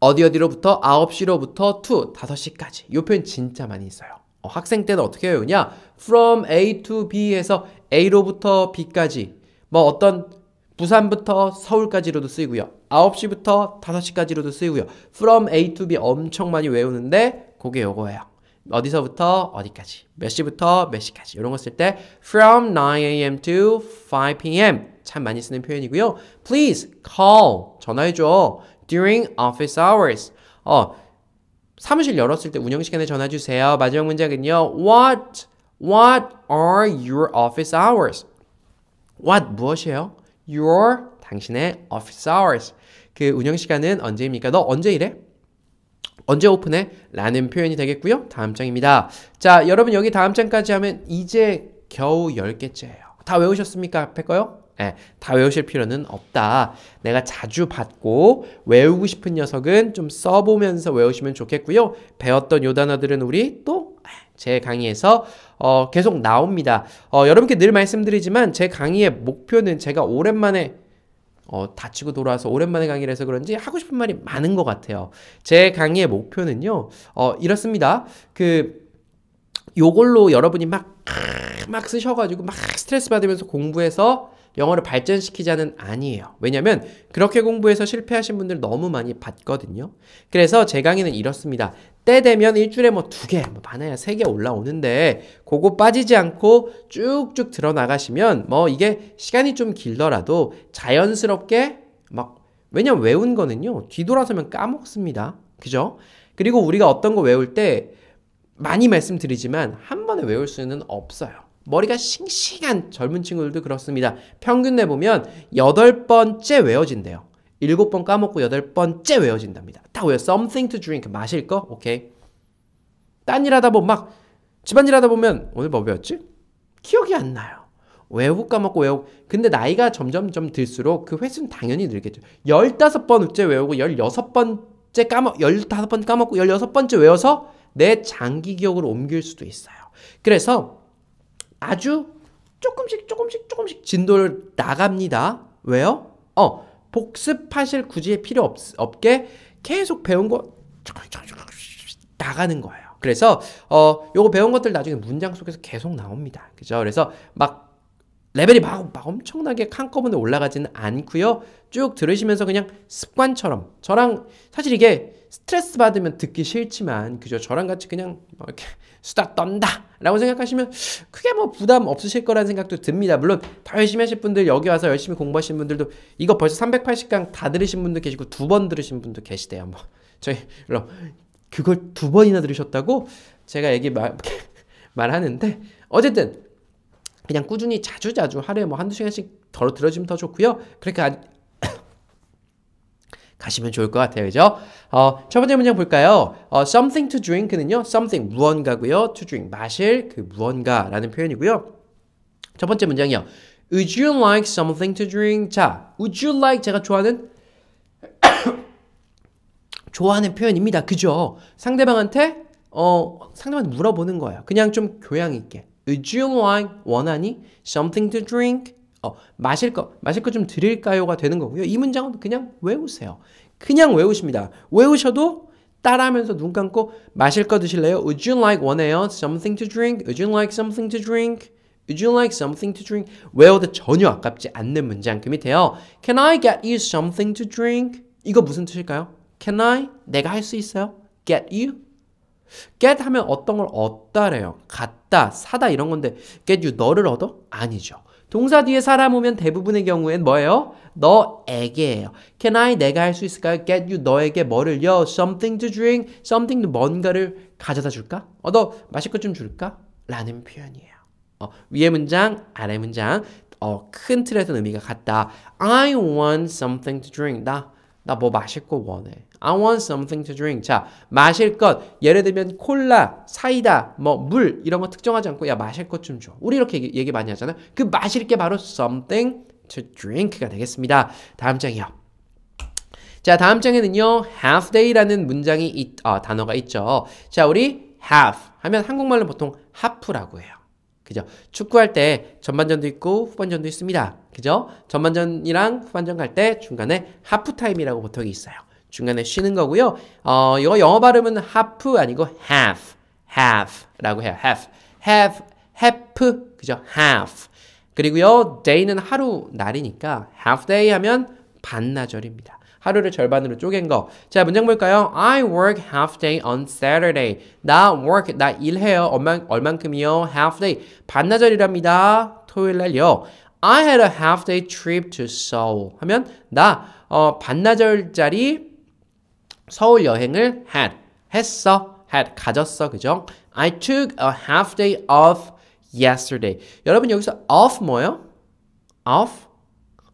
어디 어디로부터 9시로부터 to 5시까지 이 표현 진짜 많이 있어요. 어, 학생 때는 어떻게 외우냐? from A to B 에서 A로부터 B까지 뭐 어떤 부산부터 서울까지로도 쓰이고요. 9시부터 5시까지로도 쓰이고요. from A to B 엄청 많이 외우는데 그게 요거예요. 어디서부터 어디까지, 몇 시부터 몇 시까지 이런 거쓸때 from 9am to 5pm 참 많이 쓰는 표현이고요. Please call 전화해줘 during office hours. 어 사무실 열었을 때 운영 시간에 전화 주세요. 마지막 문장은요. What What are your office hours? What 무엇이에요? Your 당신의 office hours. 그 운영 시간은 언제입니까? 너 언제 일해? 언제 오픈해? 라는 표현이 되겠고요. 다음 장입니다. 자, 여러분 여기 다음 장까지 하면 이제 겨우 10개째예요. 다 외우셨습니까? 앞에 거요? 예, 다 외우실 필요는 없다. 내가 자주 받고 외우고 싶은 녀석은 좀 써보면서 외우시면 좋겠고요. 배웠던 요 단어들은 우리 또 제 강의에서 어, 계속 나옵니다. 어, 여러분께 늘 말씀드리지만 제 강의의 목표는 제가 오랜만에 어, 다치고 돌아와서 오랜만에 강의를 해서 그런지 하고 싶은 말이 많은 것 같아요. 제 강의의 목표는요, 어, 이렇습니다. 그, 요걸로 여러분이 막, 막 쓰셔가지고 막 스트레스 받으면서 공부해서 영어를 발전시키자는 아니에요. 왜냐면 하 그렇게 공부해서 실패하신 분들 너무 많이 봤거든요. 그래서 제 강의는 이렇습니다. 때 되면 일주일에 뭐 두 개, 뭐 많아야 세 개 올라오는데 그거 빠지지 않고 쭉쭉 들어나가시면 뭐 이게 시간이 좀 길더라도 자연스럽게 막 왜냐면 외운 거는요. 뒤돌아서면 까먹습니다. 그죠? 그리고 우리가 어떤 거 외울 때 많이 말씀드리지만 한 번에 외울 수는 없어요. 머리가 싱싱한 젊은 친구들도 그렇습니다. 평균 내보면 8 번째 외워진대요. 7번 까먹고 8 번째 외워진답니다. 다 외워. Something to drink. 마실 거? 오케이. 딴 일 하다 보면 막 집안일 하다 보면 오늘 뭐 배웠지? 기억이 안 나요. 외우고 까먹고 외우고 근데 나이가 점점 점 들수록 그 횟수는 당연히 늘겠죠. 1 5섯 번째 외우고 1 6 번째 까먹 고1 5번 까먹고 1 6 번째 외워서 내 장기 기억으로 옮길 수도 있어요. 그래서 아주 조금씩 조금씩 조금씩 진도를 나갑니다. 왜요? 어, 복습하실 굳이 필요 없, 없게 계속 배운 거 나가는 거예요. 그래서 어, 요거 배운 것들 나중에 문장 속에서 계속 나옵니다. 그죠? 그래서 막 레벨이 막, 막 엄청나게 한꺼번에 올라가지는 않고요. 쭉 들으시면서 그냥 습관처럼 저랑 사실 이게 스트레스 받으면 듣기 싫지만 그저 저랑 같이 그냥 뭐 이렇게 수다 떤다 라고 생각하시면 크게 뭐 부담 없으실 거라는 생각도 듭니다 물론 더 열심히 하실 분들 여기 와서 열심히 공부하신 분들도 이거 벌써 380강 다 들으신 분도 계시고 두 번 들으신 분도 계시대요 뭐 저희 물론 그걸 두 번이나 들으셨다고 제가 얘기 말, 말하는데 어쨌든 그냥 꾸준히 자주자주 자주 하루에 뭐 한두 시간씩 덜 들어주면 더 좋고요. 그렇게 가시면 좋을 것 같아요. 그죠? 어, 첫 번째 문장 볼까요? 어, something to drink는요. something 무언가고요. to drink 마실 그 무언가라는 표현이고요. 첫 번째 문장이요. Would you like something to drink? 자, would you like 제가 좋아하는 좋아하는 표현입니다. 그죠? 상대방한테 어 상대방한테 물어보는 거예요. 그냥 좀 교양 있게. Would you like 원하니 something to drink? 어, 마실 거, 마실 거 좀 드릴까요가 되는 거고요. 이 문장은 그냥 외우세요. 그냥 외우십니다. 외우셔도 따라하면서 눈 감고 마실 거 드실래요? Would you like one ale, something to drink? Would you like something to drink? Would you like something to drink? 외워도 전혀 아깝지 않는 문장 그 밑에요. Can I get you something to drink? 이거 무슨 뜻일까요? Can I? 내가 할 수 있어요? Get you? Get 하면 어떤 걸 얻다래요. 갖다, 사다 이런 건데 Get you 너를 얻어? 아니죠. 동사 뒤에 사람 오면 대부분의 경우엔 뭐예요? 너에게예요. Can I 내가 할 수 있을까요? Get you 너에게 뭐를요? Something to drink, something 뭔가를 가져다 줄까? 어, 너 마실 것좀 줄까? 라는 표현이에요. 어, 위에 문장, 아래 문장 어, 큰틀에서 의미가 같다. I want something to drink. 나나뭐 마실 거 원해. I want something to drink. 자, 마실 것. 예를 들면 콜라, 사이다, 뭐 물 이런 거 특정하지 않고 야, 마실 것 좀 줘. 우리 이렇게 얘기, 얘기 많이 하잖아요. 그 마실 게 바로 something to drink가 되겠습니다. 다음 장이요. 자, 다음 장에는요, half day라는 문장이 있, 어, 단어가 있죠. 자, 우리 half 하면 한국말로 보통 하프라고 해요. 그죠? 축구할 때 전반전도 있고 후반전도 있습니다. 그죠? 전반전이랑 후반전 갈 때 중간에 하프타임이라고 보통 있어요. 중간에 쉬는 거고요. 어, 이거 영어 발음은 half 아니고 half, half라고 해요. half, half, half, 그죠? half. 그리고요, day는 하루, 날이니까 half day 하면 반나절입니다. 하루를 절반으로 쪼갠 거. 자, 문장 볼까요? I work half day on Saturday. 나 work, 나 일해요. 얼만, 얼만큼이요? half day. 반나절이랍니다. 토요일 날요. I had a half day trip to Seoul. 하면, 나, 어, 반나절짜리 서울 여행을 had 했어 had 가졌어 그죠? I took a half day off yesterday. 여러분 여기서 off 뭐예요? off?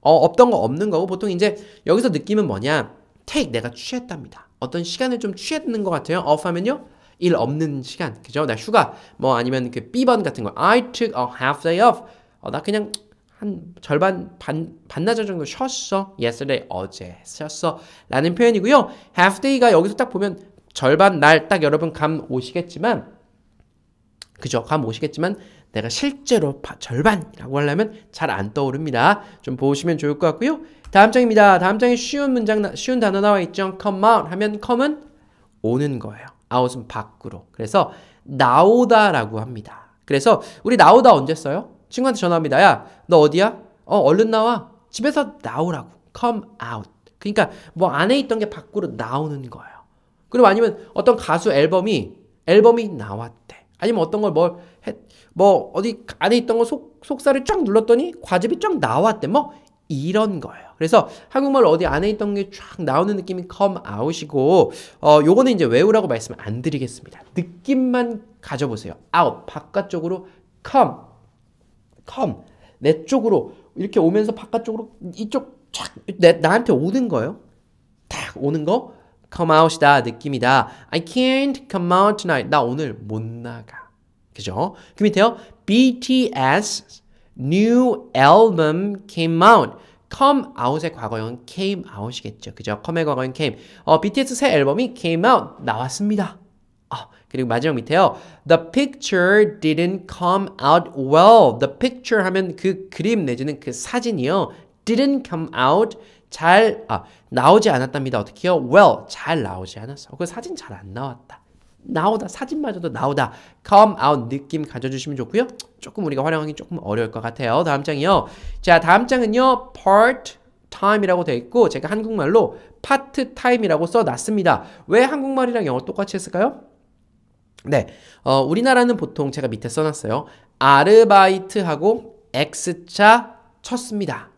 어, 없던 거 없는 거고 보통 이제 여기서 느낌은 뭐냐? take 내가 취했답니다. 어떤 시간을 좀 취했는 것 같아요. off 하면요. 일 없는 시간. 그죠? 나 휴가 뭐 아니면 그 B번 같은 거. I took a half day off. 어, 나 그냥 한 절반 반 반나절 정도 쉬었어. yesterday 어제 쉬었어라는 표현이고요. half day가 여기서 딱 보면 절반 날 딱 여러분 감 오시겠지만 그죠? 감 오시겠지만 내가 실제로 바, 절반이라고 하려면 잘 안 떠오릅니다. 좀 보시면 좋을 것 같고요. 다음 장입니다. 다음 장에 쉬운 문장 쉬운 단어 나와 있죠. come out 하면 come은 오는 거예요. out은 밖으로. 그래서 나오다라고 합니다. 그래서 우리 나오다 언제 써요? 친구한테 전화합니다. 야, 너 어디야? 어, 얼른 나와. 집에서 나오라고. Come out. 그러니까 뭐 안에 있던 게 밖으로 나오는 거예요. 그리고 아니면 어떤 가수 앨범이 앨범이 나왔대. 아니면 어떤 걸뭘 뭐 어디 안에 있던 거 속, 속살을 쫙 눌렀더니 과즙이 쫙 나왔대. 뭐 이런 거예요. 그래서 한국말 어디 안에 있던 게 쫙 나오는 느낌이 come out이고 어 요거는 이제 외우라고 말씀 안 드리겠습니다. 느낌만 가져보세요. out 바깥쪽으로 come come 내 쪽으로 이렇게 오면서 바깥쪽으로 이쪽 쫙 내, 나한테 오는 거예요. 딱 오는 거 come out이다 느낌이다. I can't come out tonight. 나 오늘 못 나가. 그죠? 그 밑에요. BTS new album came out. come out의 과거형 came out이겠죠. 그죠? come의 과거형 came. 어, BTS 새 앨범이 came out 나왔습니다. 아, 그리고 마지막 밑에요. The picture didn't come out well. The picture 하면 그 그림 내지는 그 사진이요. didn't come out 잘 아, 나오지 않았답니다. 어떻게요? well 잘 나오지 않았어. 그 사진 잘 안 나왔다. 나오다 사진마저도 나오다 come out 느낌 가져주시면 좋고요. 조금 우리가 활용하기 조금 어려울 것 같아요. 다음 장이요. 자 다음 장은요 part time이라고 되어 있고 제가 한국말로 part time 이라고써 놨습니다. 왜 한국말이랑 영어 똑같이 했을까요? 네, 어, 우리나라는 보통 제가 밑에 써놨어요. 아르바이트하고 X차 쳤습니다.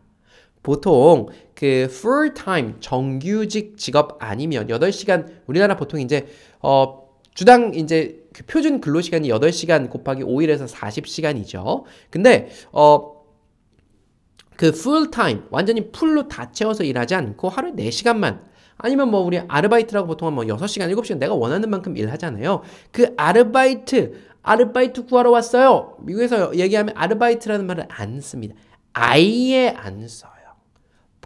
보통 그 full-time 정규직 직업 아니면 8시간 우리나라 보통 이제 어 주당 이제 그 표준 근로시간이 8시간 곱하기 5일에서 40시간이죠. 근데 어그 full-time 완전히 풀로 다 채워서 일하지 않고 하루에 4시간만 아니면 뭐 우리 아르바이트라고 보통은 뭐 6시간, 7시간 내가 원하는 만큼 일하잖아요. 그 아르바이트, 아르바이트 구하러 왔어요. 미국에서 얘기하면 아르바이트라는 말을 안 씁니다. 아예 안 써요.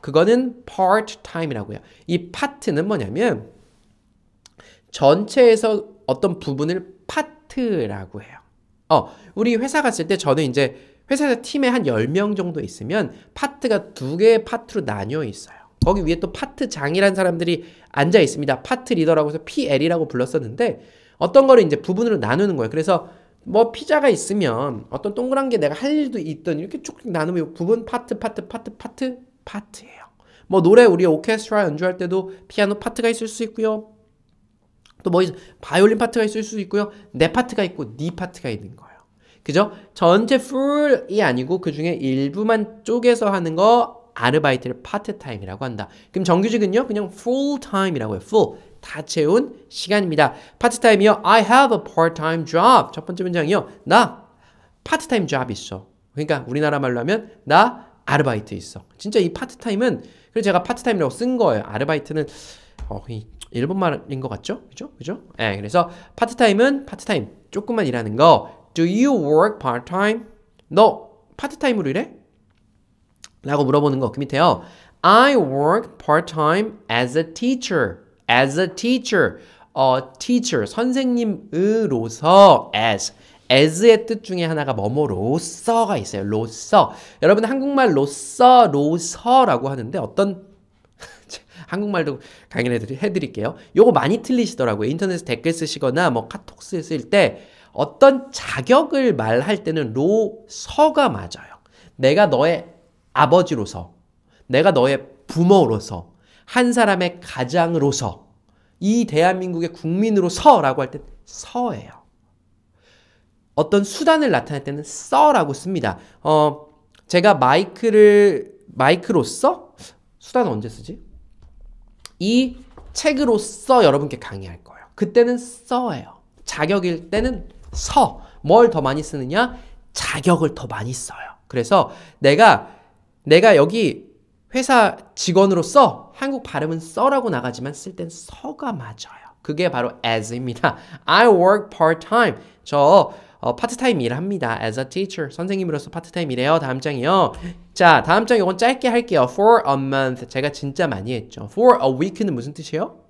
그거는 part time이라고요. 이 파트는 뭐냐면 전체에서 어떤 부분을 파트라고 해요. 어, 우리 회사 갔을 때 저는 이제 회사에서 팀에 한 10명 정도 있으면 파트가 두 개의 파트로 나뉘어 있어요. 거기 위에 또파트장이라는 사람들이 앉아 있습니다. 파트 리더라고 해서 PL이라고 불렀었는데 어떤 거를 이제 부분으로 나누는 거예요. 그래서 뭐 피자가 있으면 어떤 동그란 게 내가 할 일도 있던 이렇게 쭉 나누면 부분 파트 파트 파트 파트 파트예요. 뭐 노래 우리 오케스트라 연주할 때도 피아노 파트가 있을 수 있고요. 또 뭐 바이올린 파트가 있을 수 있고요. 내 파트가 있고 네 파트가 있는 거예요. 그죠? 전체 풀이 아니고 그 중에 일부만 쪼개서 하는 거 아르바이트를 파트타임이라고 한다. 그럼 정규직은요? 그냥 fulltime이라고 해요. f 다 채운 시간입니다. 파트타임이요. I have a part-time job. 첫 번째 문장이요. 나 파트타임 job 있어. 그러니까 우리나라 말로 하면 나 아르바이트 있어. 진짜 이 파트타임은 그래서 제가 파트타임이라고 쓴 거예요. 아르바이트는 어, 일본 말인 것 같죠? 그죠? 그죠? 예, 네, 그래서 파트타임은 파트타임 조금만 일하는 거. Do you work part-time? 너 파트타임으로 일해? 라고 물어보는 거. 그 밑에요. I work part-time as a teacher. as a teacher. 어, teacher, 선생님으로서 as. as의 뜻 중에 하나가 뭐뭐로서가 있어요. 로서. 여러분 한국말 로서, 로서라고 하는데 어떤 한국말도 강연해 드릴게요. 요거 많이 틀리시더라고요. 인터넷 댓글 쓰시거나 뭐카톡 쓰일 때 어떤 자격을 말할 때는 로서가 맞아요. 내가 너의 아버지로서 내가 너의 부모로서 한 사람의 가장으로서 이 대한민국의 국민으로서라고 할 때 서예요. 어떤 수단을 나타낼 때는 써라고 씁니다. 어, 제가 마이크를 마이크로써 수단 언제 쓰지? 이 책으로써 여러분께 강의할 거예요. 그때는 써예요. 자격일 때는 서. 뭘 더 많이 쓰느냐? 자격을 더 많이 써요. 그래서 내가 내가 여기 회사 직원으로서 한국 발음은 써라고 나가지만 쓸 땐 서가 맞아요. 그게 바로 as입니다. I work part-time. 저 어, 파트타임 일합니다. As a teacher. 선생님으로서 파트타임 일해요. 다음 장이요. 자, 다음 장 이건 짧게 할게요. For a month. 제가 진짜 많이 했죠. For a week는 무슨 뜻이에요?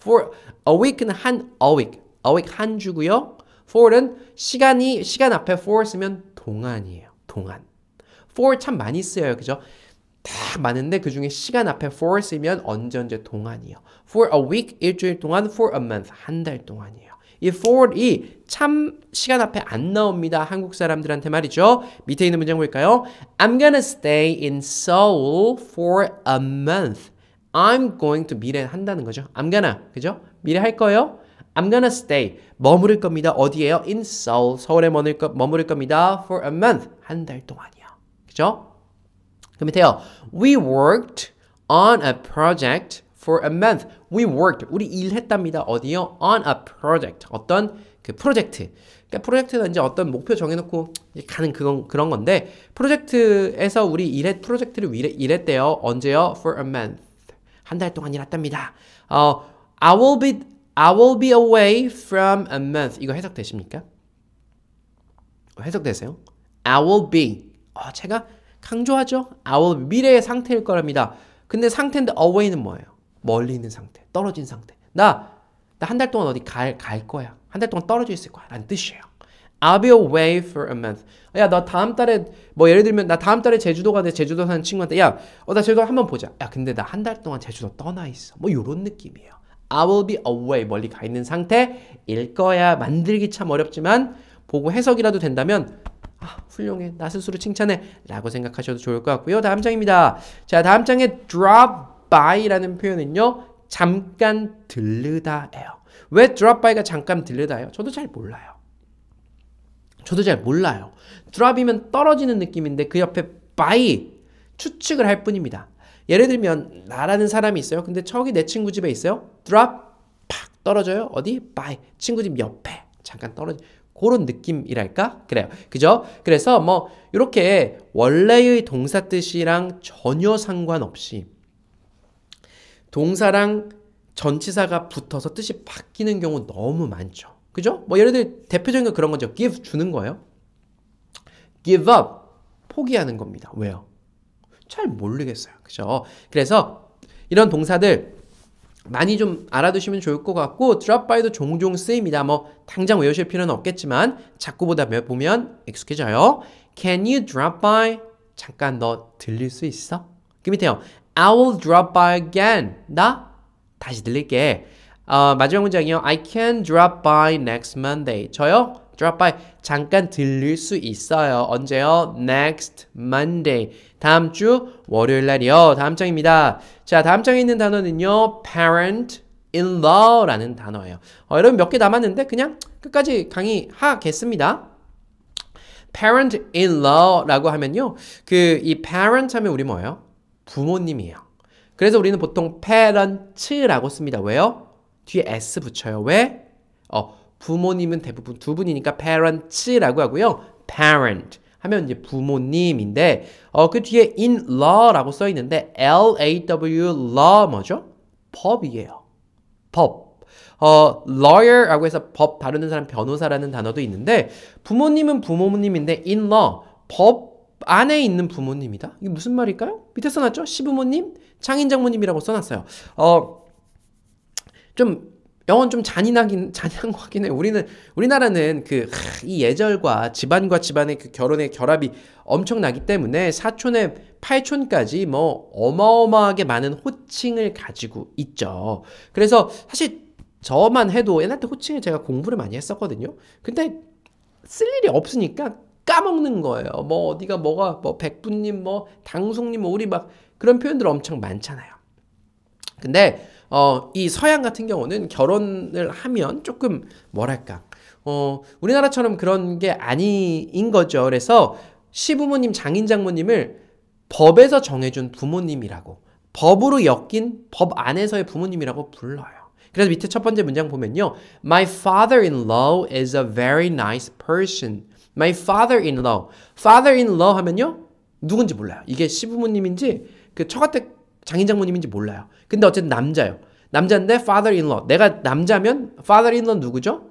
For a week는 한 a week. a week 한 주고요. For는 시간이 시간 앞에 for 쓰면 동안이에요. 동안. for 참 많이 쓰여요. 그죠? 다 많은데 그 중에 시간 앞에 for 쓰면 언제 언제 동안이요. for a week 일주일 동안, for a month 한 달 동안이에요. 이 for이 참 시간 앞에 안 나옵니다. 한국 사람들한테 말이죠. 밑에 있는 문장 볼까요? I'm gonna stay in Seoul for a month. I'm going to 미래 한다는 거죠. I'm gonna 그죠? 미래 할 거예요. I'm gonna stay 머무를 겁니다. 어디에요? In Seoul 서울에 머물, 거, 머무를 겁니다. For a month 한 달 동안. 그죠? 그 밑에요. We worked on a project for a month. We worked. 우리 일했답니다. 어디요? On a project. 어떤 그 프로젝트. 그러니까 프로젝트는 이제 어떤 목표 정해놓고 가는 그건 그런 건데 프로젝트에서 우리 일했 프로젝트를 일했, 일했대요. 언제요? For a month. 한 달 동안 일했답니다. 어, I will be I will be away from a month. 이거 해석되십니까? 해석되세요? I will be 어, 제가 강조하죠. our 미래의 상태일 거랍니다. 근데 상태인데 away는 뭐예요? 멀리 있는 상태, 떨어진 상태. 나, 나 한 달 동안 어디 갈, 갈 거야. 한 달 동안 떨어져 있을 거야. 라는 뜻이에요. I'll be away for a month. 야, 나 다음 달에, 뭐 예를 들면, 나 다음 달에 제주도 가는데 제주도 사는 친구한테, 야, 어, 나 제주도 한 번 보자. 야, 근데 나 한 달 동안 제주도 떠나 있어. 뭐이런 느낌이에요. I will be away. 멀리 가 있는 상태일 거야. 만들기 참 어렵지만, 보고 해석이라도 된다면, 아, 훌륭해. 나 스스로 칭찬해. 라고 생각하셔도 좋을 것 같고요. 다음 장입니다. 자, 다음 장에 drop by라는 표현은요. 잠깐 들르다예요. 왜 drop by가 잠깐 들르다예요? 저도 잘 몰라요. 저도 잘 몰라요. drop이면 떨어지는 느낌인데 그 옆에 by 추측을 할 뿐입니다. 예를 들면 나라는 사람이 있어요. 근데 저기 내 친구 집에 있어요. drop 팍 떨어져요. 어디? by 친구 집 옆에 잠깐 떨어져. 그런 느낌이랄까? 그래요. 그죠? 그래서 뭐 이렇게 원래의 동사 뜻이랑 전혀 상관없이 동사랑 전치사가 붙어서 뜻이 바뀌는 경우 너무 많죠. 그죠? 뭐 예를 들어 대표적인 건 그런 거죠. give 주는 거예요. give up 포기하는 겁니다. 왜요? 잘 모르겠어요. 그죠? 그래서 이런 동사들 많이 좀 알아두시면 좋을 것 같고 drop by도 종종 쓰입니다. 뭐 당장 외우실 필요는 없겠지만 자꾸 보다 보면 익숙해져요. Can you drop by? 잠깐 너 들릴 수 있어? 그 밑에요. I will drop by again. 나 다시 들릴게. 어, 마지막 문장이요. I can drop by next Monday. 저요? drop by 잠깐 들릴 수 있어요. 언제요? next Monday. 다음 주 월요일 날이요. 다음 장입니다. 자, 다음 장에 있는 단어는요. parent in law라는 단어예요. 어, 여러분 몇 개 남았는데 그냥 끝까지 강의 하겠습니다. parent in law라고 하면요. 그 이 parent 하면 우리 뭐예요? 부모님이에요. 그래서 우리는 보통 parents라고 씁니다. 왜요? 뒤에 s 붙여요. 왜? 어, 부모님은 대부분 두 분이니까 parents라고 하고요. parent 하면 이제 부모님인데 어그 뒤에 in law라고 써 있는데 L A W law 뭐죠? 법이에요. 법. 어, lawyer라고 해서 법 다루는 사람 변호사라는 단어도 있는데 부모님은 부모님인데 in law 법 안에 있는 부모님이다. 이게 무슨 말일까요? 밑에 써놨죠? 시부모님, 장인 장모님이라고 써놨어요. 어, 좀 영어는 좀 잔인하긴 잔인한 거 같긴 해. 우리는 우리나라는 그 이 예절과 집안과 집안의 그 결혼의 결합이 엄청나기 때문에 사촌의 팔촌까지 뭐 어마어마하게 많은 호칭을 가지고 있죠. 그래서 사실 저만 해도 옛날 때 호칭을 제가 공부를 많이 했었거든요. 근데 쓸 일이 없으니까 까먹는 거예요. 뭐 어디가 뭐가 뭐 백부님 뭐 당숙님 뭐 우리 막 그런 표현들 엄청 많잖아요. 근데 어, 이 서양 같은 경우는 결혼을 하면 조금 뭐랄까 어, 우리나라처럼 그런 게 아니인 거죠. 그래서 시부모님, 장인 장모님을 법에서 정해준 부모님이라고 법으로 엮인 법 안에서의 부모님이라고 불러요. 그래서 밑에 첫 번째 문장 보면요. My father-in-law is a very nice person. My father-in-law. father-in-law 하면요. 누군지 몰라요. 이게 시부모님인지 그 처가댁 장인 장모님인지 몰라요. 근데 어쨌든 남자요. 남자인데 father-in-law. 내가 남자면 father-in-law 누구죠?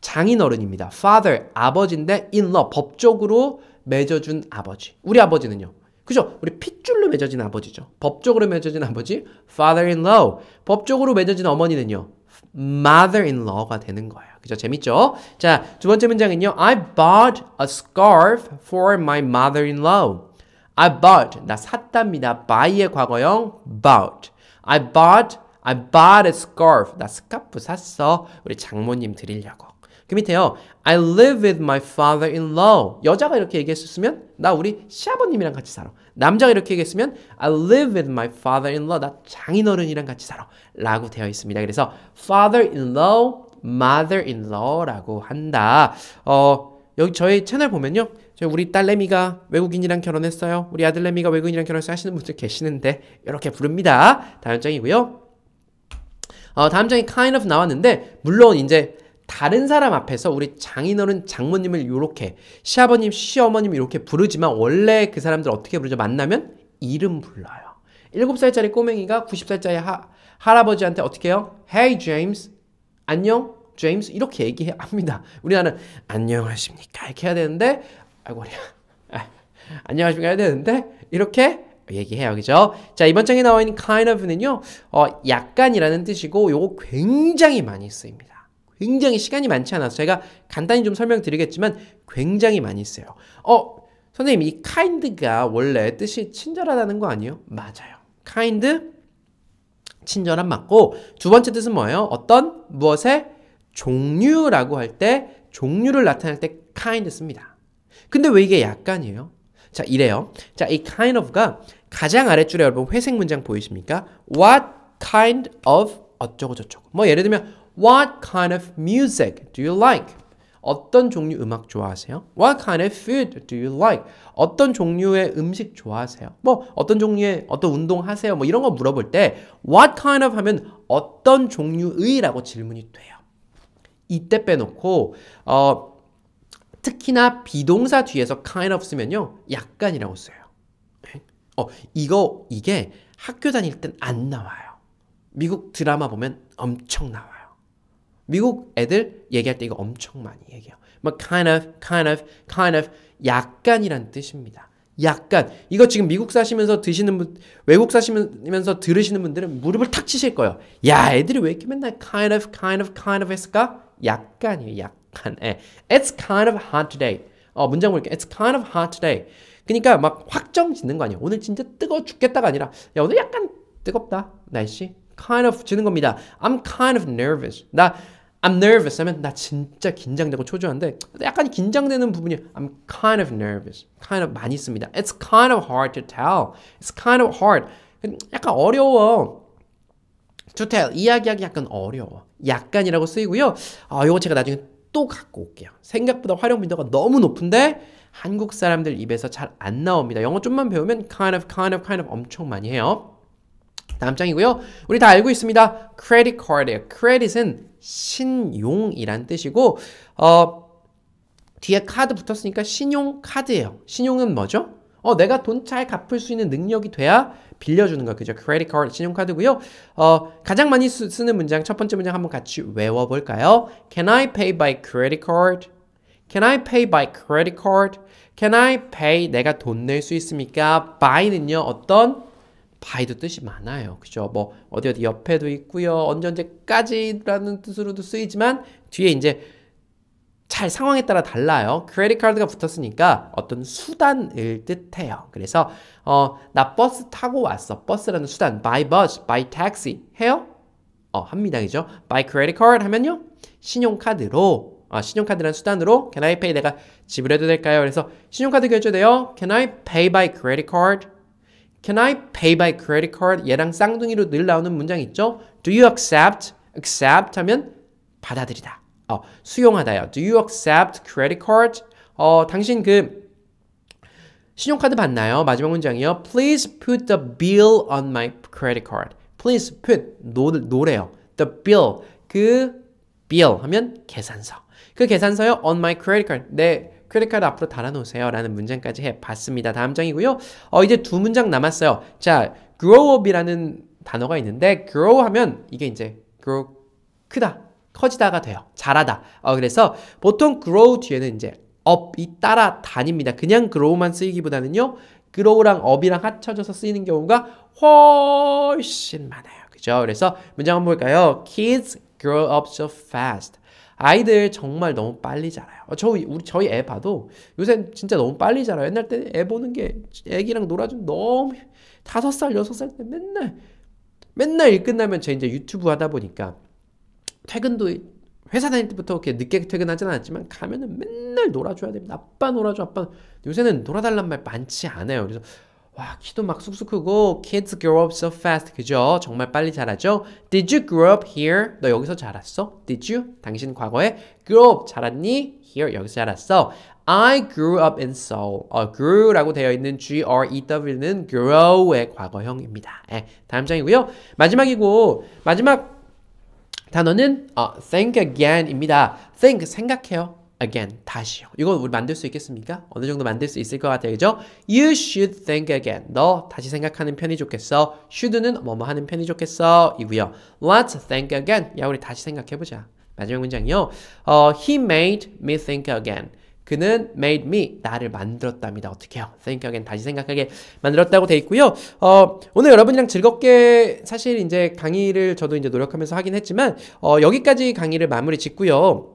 장인어른입니다. father 아버지인데 in-law 법적으로 맺어준 아버지. 우리 아버지는요. 그죠? 우리 핏줄로 맺어진 아버지죠. 법적으로 맺어진 아버지 father-in-law. 법적으로 맺어진 어머니는요. mother-in-law가 되는 거예요. 그죠? 재밌죠? 자, 두 번째 문장은요. I bought a scarf for my mother-in-law. I bought. 나 샀답니다. buy의 과거형 bought. I bought, I bought a scarf. 나 스카프 샀어. 우리 장모님 드리려고. 그 밑에요. I live with my father-in-law. 여자가 이렇게 얘기했었으면 나 우리 시아버님이랑 같이 살아. 남자가 이렇게 얘기했으면 I live with my father-in-law. 나 장인어른이랑 같이 살아. 라고 되어 있습니다. 그래서 father-in-law, mother-in-law라고 한다. 어, 여기 저희 채널 보면요. 우리 딸내미가 외국인이랑 결혼했어요. 우리 아들내미가 외국인이랑 결혼했어요. 하시는 분들 계시는데 이렇게 부릅니다. 다음 장이고요. 어, 다음 장이 kind of 나왔는데 물론 이제 다른 사람 앞에서 우리 장인어른 장모님을 이렇게 시아버님 시어머님 이렇게 부르지만 원래 그 사람들 어떻게 부르죠? 만나면 이름 불러요. 7살짜리 꼬맹이가 90살짜리 하, 할아버지한테 어떻게 해요? Hey James. 안녕? 제임스 이렇게 얘기합니다. 우리나라는 안녕하십니까 이렇게 해야 되는데 아이고 아, 안녕하십니까 해야 되는데 이렇게 얘기해요. 그죠? 자, 이번 장에 나와 있는 kind of는요, 어, 약간이라는 뜻이고, 요거 굉장히 많이 쓰입니다. 굉장히 시간이 많지 않아서 제가 간단히 좀 설명드리겠지만, 굉장히 많이 써요. 어, 선생님, 이 kind가 원래 뜻이 친절하다는 거 아니에요? 맞아요. kind, 친절함 맞고, 두 번째 뜻은 뭐예요? 어떤, 무엇의 종류라고 할 때, 종류를 나타낼 때 kind 씁니다. 근데 왜 이게 약간이에요? 자, 이래요. 자, 이 kind of가 가장 아랫줄에 여러분 회색 문장 보이십니까? What kind of 어쩌고저쩌고. 뭐 예를 들면 What kind of music do you like? 어떤 종류 음악 좋아하세요? What kind of food do you like? 어떤 종류의 음식 좋아하세요? 뭐 어떤 종류의 어떤 운동 하세요? 뭐 이런 거 물어볼 때 What kind of 하면 어떤 종류의라고 질문이 돼요. 이때 빼놓고 어 특히나 비동사 뒤에서 kind of 쓰면요. 약간이라고 써요. 네? 어, 이거, 이게 학교 다닐 땐 안 나와요. 미국 드라마 보면 엄청 나와요. 미국 애들 얘기할 때 이거 엄청 많이 얘기해요. 뭐, kind of, kind of, kind of 약간이란 뜻입니다. 약간 이거 지금 미국 사시면서 드시는 분 외국 사시면서 들으시는 분들은 무릎을 탁 치실 거예요. 야 애들이 왜 이렇게 맨날 kind of, kind of, kind of 했을까? 약간이에요. 약간. 약한에. It's kind of hot today. 어, 문장 볼게요. It's kind of hot today. 그러니까 막 확정 짓는 거 아니에요. 오늘 진짜 뜨거워 죽겠다가 아니라 야, 오늘 약간 뜨겁다. 날씨. kind of 지는 겁니다. I'm kind of nervous. 나 I'm nervous 하면 나 진짜 긴장되고 초조한데 약간 긴장되는 부분이 I'm kind of nervous. kind of 많이 씁니다. It's kind of hard to tell. It's kind of hard. 약간 어려워. to tell 이야기하기 약간 어려워. 약간이라고 쓰이고요. 아, 이거 제가 나중에 또 갖고 올게요. 생각보다 활용 빈도가 너무 높은데 한국 사람들 입에서 잘 안 나옵니다. 영어 좀만 배우면 kind of, kind of, kind of 엄청 많이 해요. 다음 장이고요. 우리 다 알고 있습니다. credit c a r d 이요 credit은 신용이란 뜻이고 어 뒤에 카드 붙었으니까 신용 카드예요. 신용은 뭐죠? 어, 내가 돈 잘 갚을 수 있는 능력이 돼야 빌려주는 거 그죠? credit card 신용카드고요. 어, 가장 많이 쓰, 는 문장 첫 번째 문장 한번 같이 외워볼까요? Can I pay by credit card? Can I pay by credit card? Can I pay? 내가 돈 낼 수 있습니까? by는요 어떤 by도 뜻이 많아요. 그죠? 뭐 어디 어디 옆에도 있고요. 언제 언제까지라는 뜻으로도 쓰이지만 뒤에 이제 잘 상황에 따라 달라요. 크레딧 카드가 붙었으니까 어떤 수단을 뜻해요. 그래서 어, 나 버스 타고 왔어. 버스라는 수단 by bus, by taxi 해요? 어, 합니다. 그죠? by credit card 하면요. 신용카드로 아, 신용카드란 수단으로 can I pay 내가 지불해도 될까요? 그래서 신용카드 결제돼요. can I pay by credit card? can I pay by credit card? 얘랑 쌍둥이로 늘 나오는 문장 있죠? do you accept? accept 하면 받아들이다. 어, 수용하다요. Do you accept credit card? 어, 당신 그 신용카드 받나요? 마지막 문장이요. Please put the bill on my credit card. Please put 노, 노래요. The bill 그 bill 하면 계산서. 그 계산서요. On my credit card. 내 크레딧 카드 앞으로 달아놓으세요. 라는 문장까지 해봤습니다. 다음 장이고요. 어, 이제 두 문장 남았어요. 자, grow up이라는 단어가 있는데 grow 하면 이게 이제 grow 크다. 커지다가 돼요. 자라다. 어, 그래서 보통 grow 뒤에는 이제 up이 따라 다닙니다. 그냥 grow만 쓰이기보다는요. grow랑 up이랑 합쳐져서 쓰이는 경우가 훨씬 많아요. 그죠? 그래서 문장 한번 볼까요? Kids grow up so fast. 아이들 정말 너무 빨리 자라요. 어, 저희 우리 저희 애 봐도 요새 진짜 너무 빨리 자라요. 옛날 때 애 보는 게 애기랑 놀아준 너무 5살6살때 맨날 맨날 일 끝나면 제 이제 유튜브 하다 보니까 퇴근도 회사 다닐 때부터 이렇게 늦게 퇴근하진 않았지만 가면은 맨날 놀아줘야 됩니다. 아빠 놀아줘, 아빠. 요새는 놀아달란 말 많지 않아요. 그래서 와 키도 막 쑥쑥 크고 kids grow up so fast 그죠? 정말 빨리 자라죠? Did you grow up here? 너 여기서 자랐어? Did you? 당신 과거에 grow up 자랐니? Here 여기서 자랐어. I grew up in Seoul. 어, grew라고 되어 있는 G-R-E-W는 grow의 과거형입니다. 예, 다음 장이고요. 마지막이고 마지막 단어는 어, think again입니다. think 생각해요. again 다시요. 이건 우리 만들 수 있겠습니까? 어느 정도 만들 수 있을 것 같아요. 그죠? You should think again. 너 다시 생각하는 편이 좋겠어. should는 뭐 뭐 하는 편이 좋겠어. 이고요. Let's think again. 야 우리 다시 생각해 보자. 마지막 문장이요. 어, he made me think again. 그는 made me 나를 만들었답니다. 어떻게요? Think again 다시 생각하게 만들었다고 돼 있고요. 어, 오늘 여러분이랑 즐겁게 사실 이제 강의를 저도 이제 노력하면서 하긴 했지만 어, 여기까지 강의를 마무리 짓고요.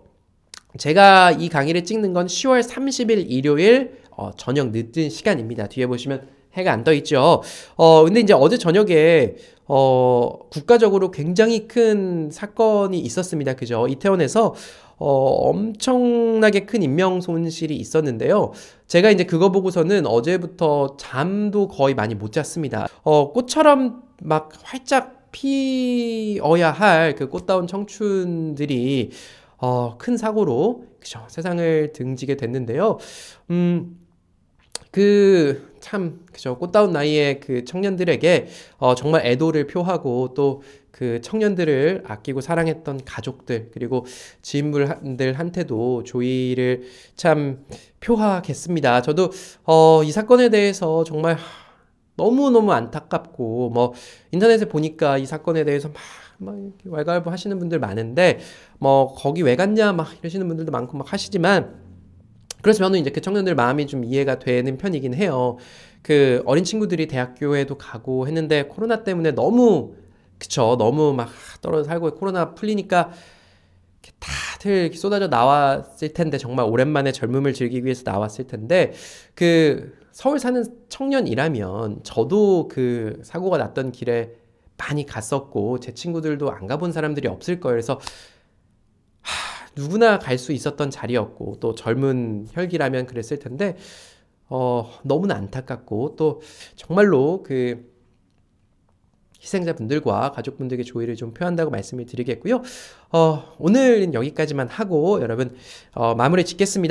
제가 이 강의를 찍는 건 10월 30일 일요일 어, 저녁 늦은 시간입니다. 뒤에 보시면 해가 안 떠 있죠. 어, 근데 이제 어제 저녁에 어, 국가적으로 굉장히 큰 사건이 있었습니다. 그죠? 이태원에서 어, 엄청나게 큰 인명 손실이 있었는데요. 제가 이제 그거 보고서는 어제부터 잠도 거의 많이 못 잤습니다. 어, 꽃처럼 막 활짝 피어야 할 그 꽃다운 청춘들이 어, 큰 사고로 그죠? 세상을 등지게 됐는데요. 음, 그참 그죠 꽃다운 나이에그 청년들에게 어, 정말 애도를 표하고 또 그 청년들을 아끼고 사랑했던 가족들 그리고 지인분들한테도 조의를 참 표하겠습니다. 저도 어, 이 사건에 대해서 정말 너무너무 안타깝고 뭐 인터넷에 보니까 이 사건에 대해서 막, 막 왈가왈부 하시는 분들 많은데 뭐 거기 왜 갔냐 막 이러시는 분들도 많고 막 하시지만 그래서 저는 이제 그 청년들 마음이 좀 이해가 되는 편이긴 해요. 그 어린 친구들이 대학교에도 가고 했는데 코로나 때문에 너무 그쵸 너무 막 떨어져 살고 코로나 풀리니까 다들 쏟아져 나왔을 텐데 정말 오랜만에 젊음을 즐기기 위해서 나왔을 텐데 그 서울 사는 청년이라면 저도 그 사고가 났던 길에 많이 갔었고 제 친구들도 안 가본 사람들이 없을 거예요. 그래서 누구나 갈 수 있었던 자리였고 또 젊은 혈기라면 그랬을 텐데 어, 너무나 안타깝고 또 정말로 그 희생자분들과 가족분들에게 조의를 좀 표한다고 말씀을 드리겠고요. 어, 오늘은 여기까지만 하고 여러분 어, 마무리 짓겠습니다.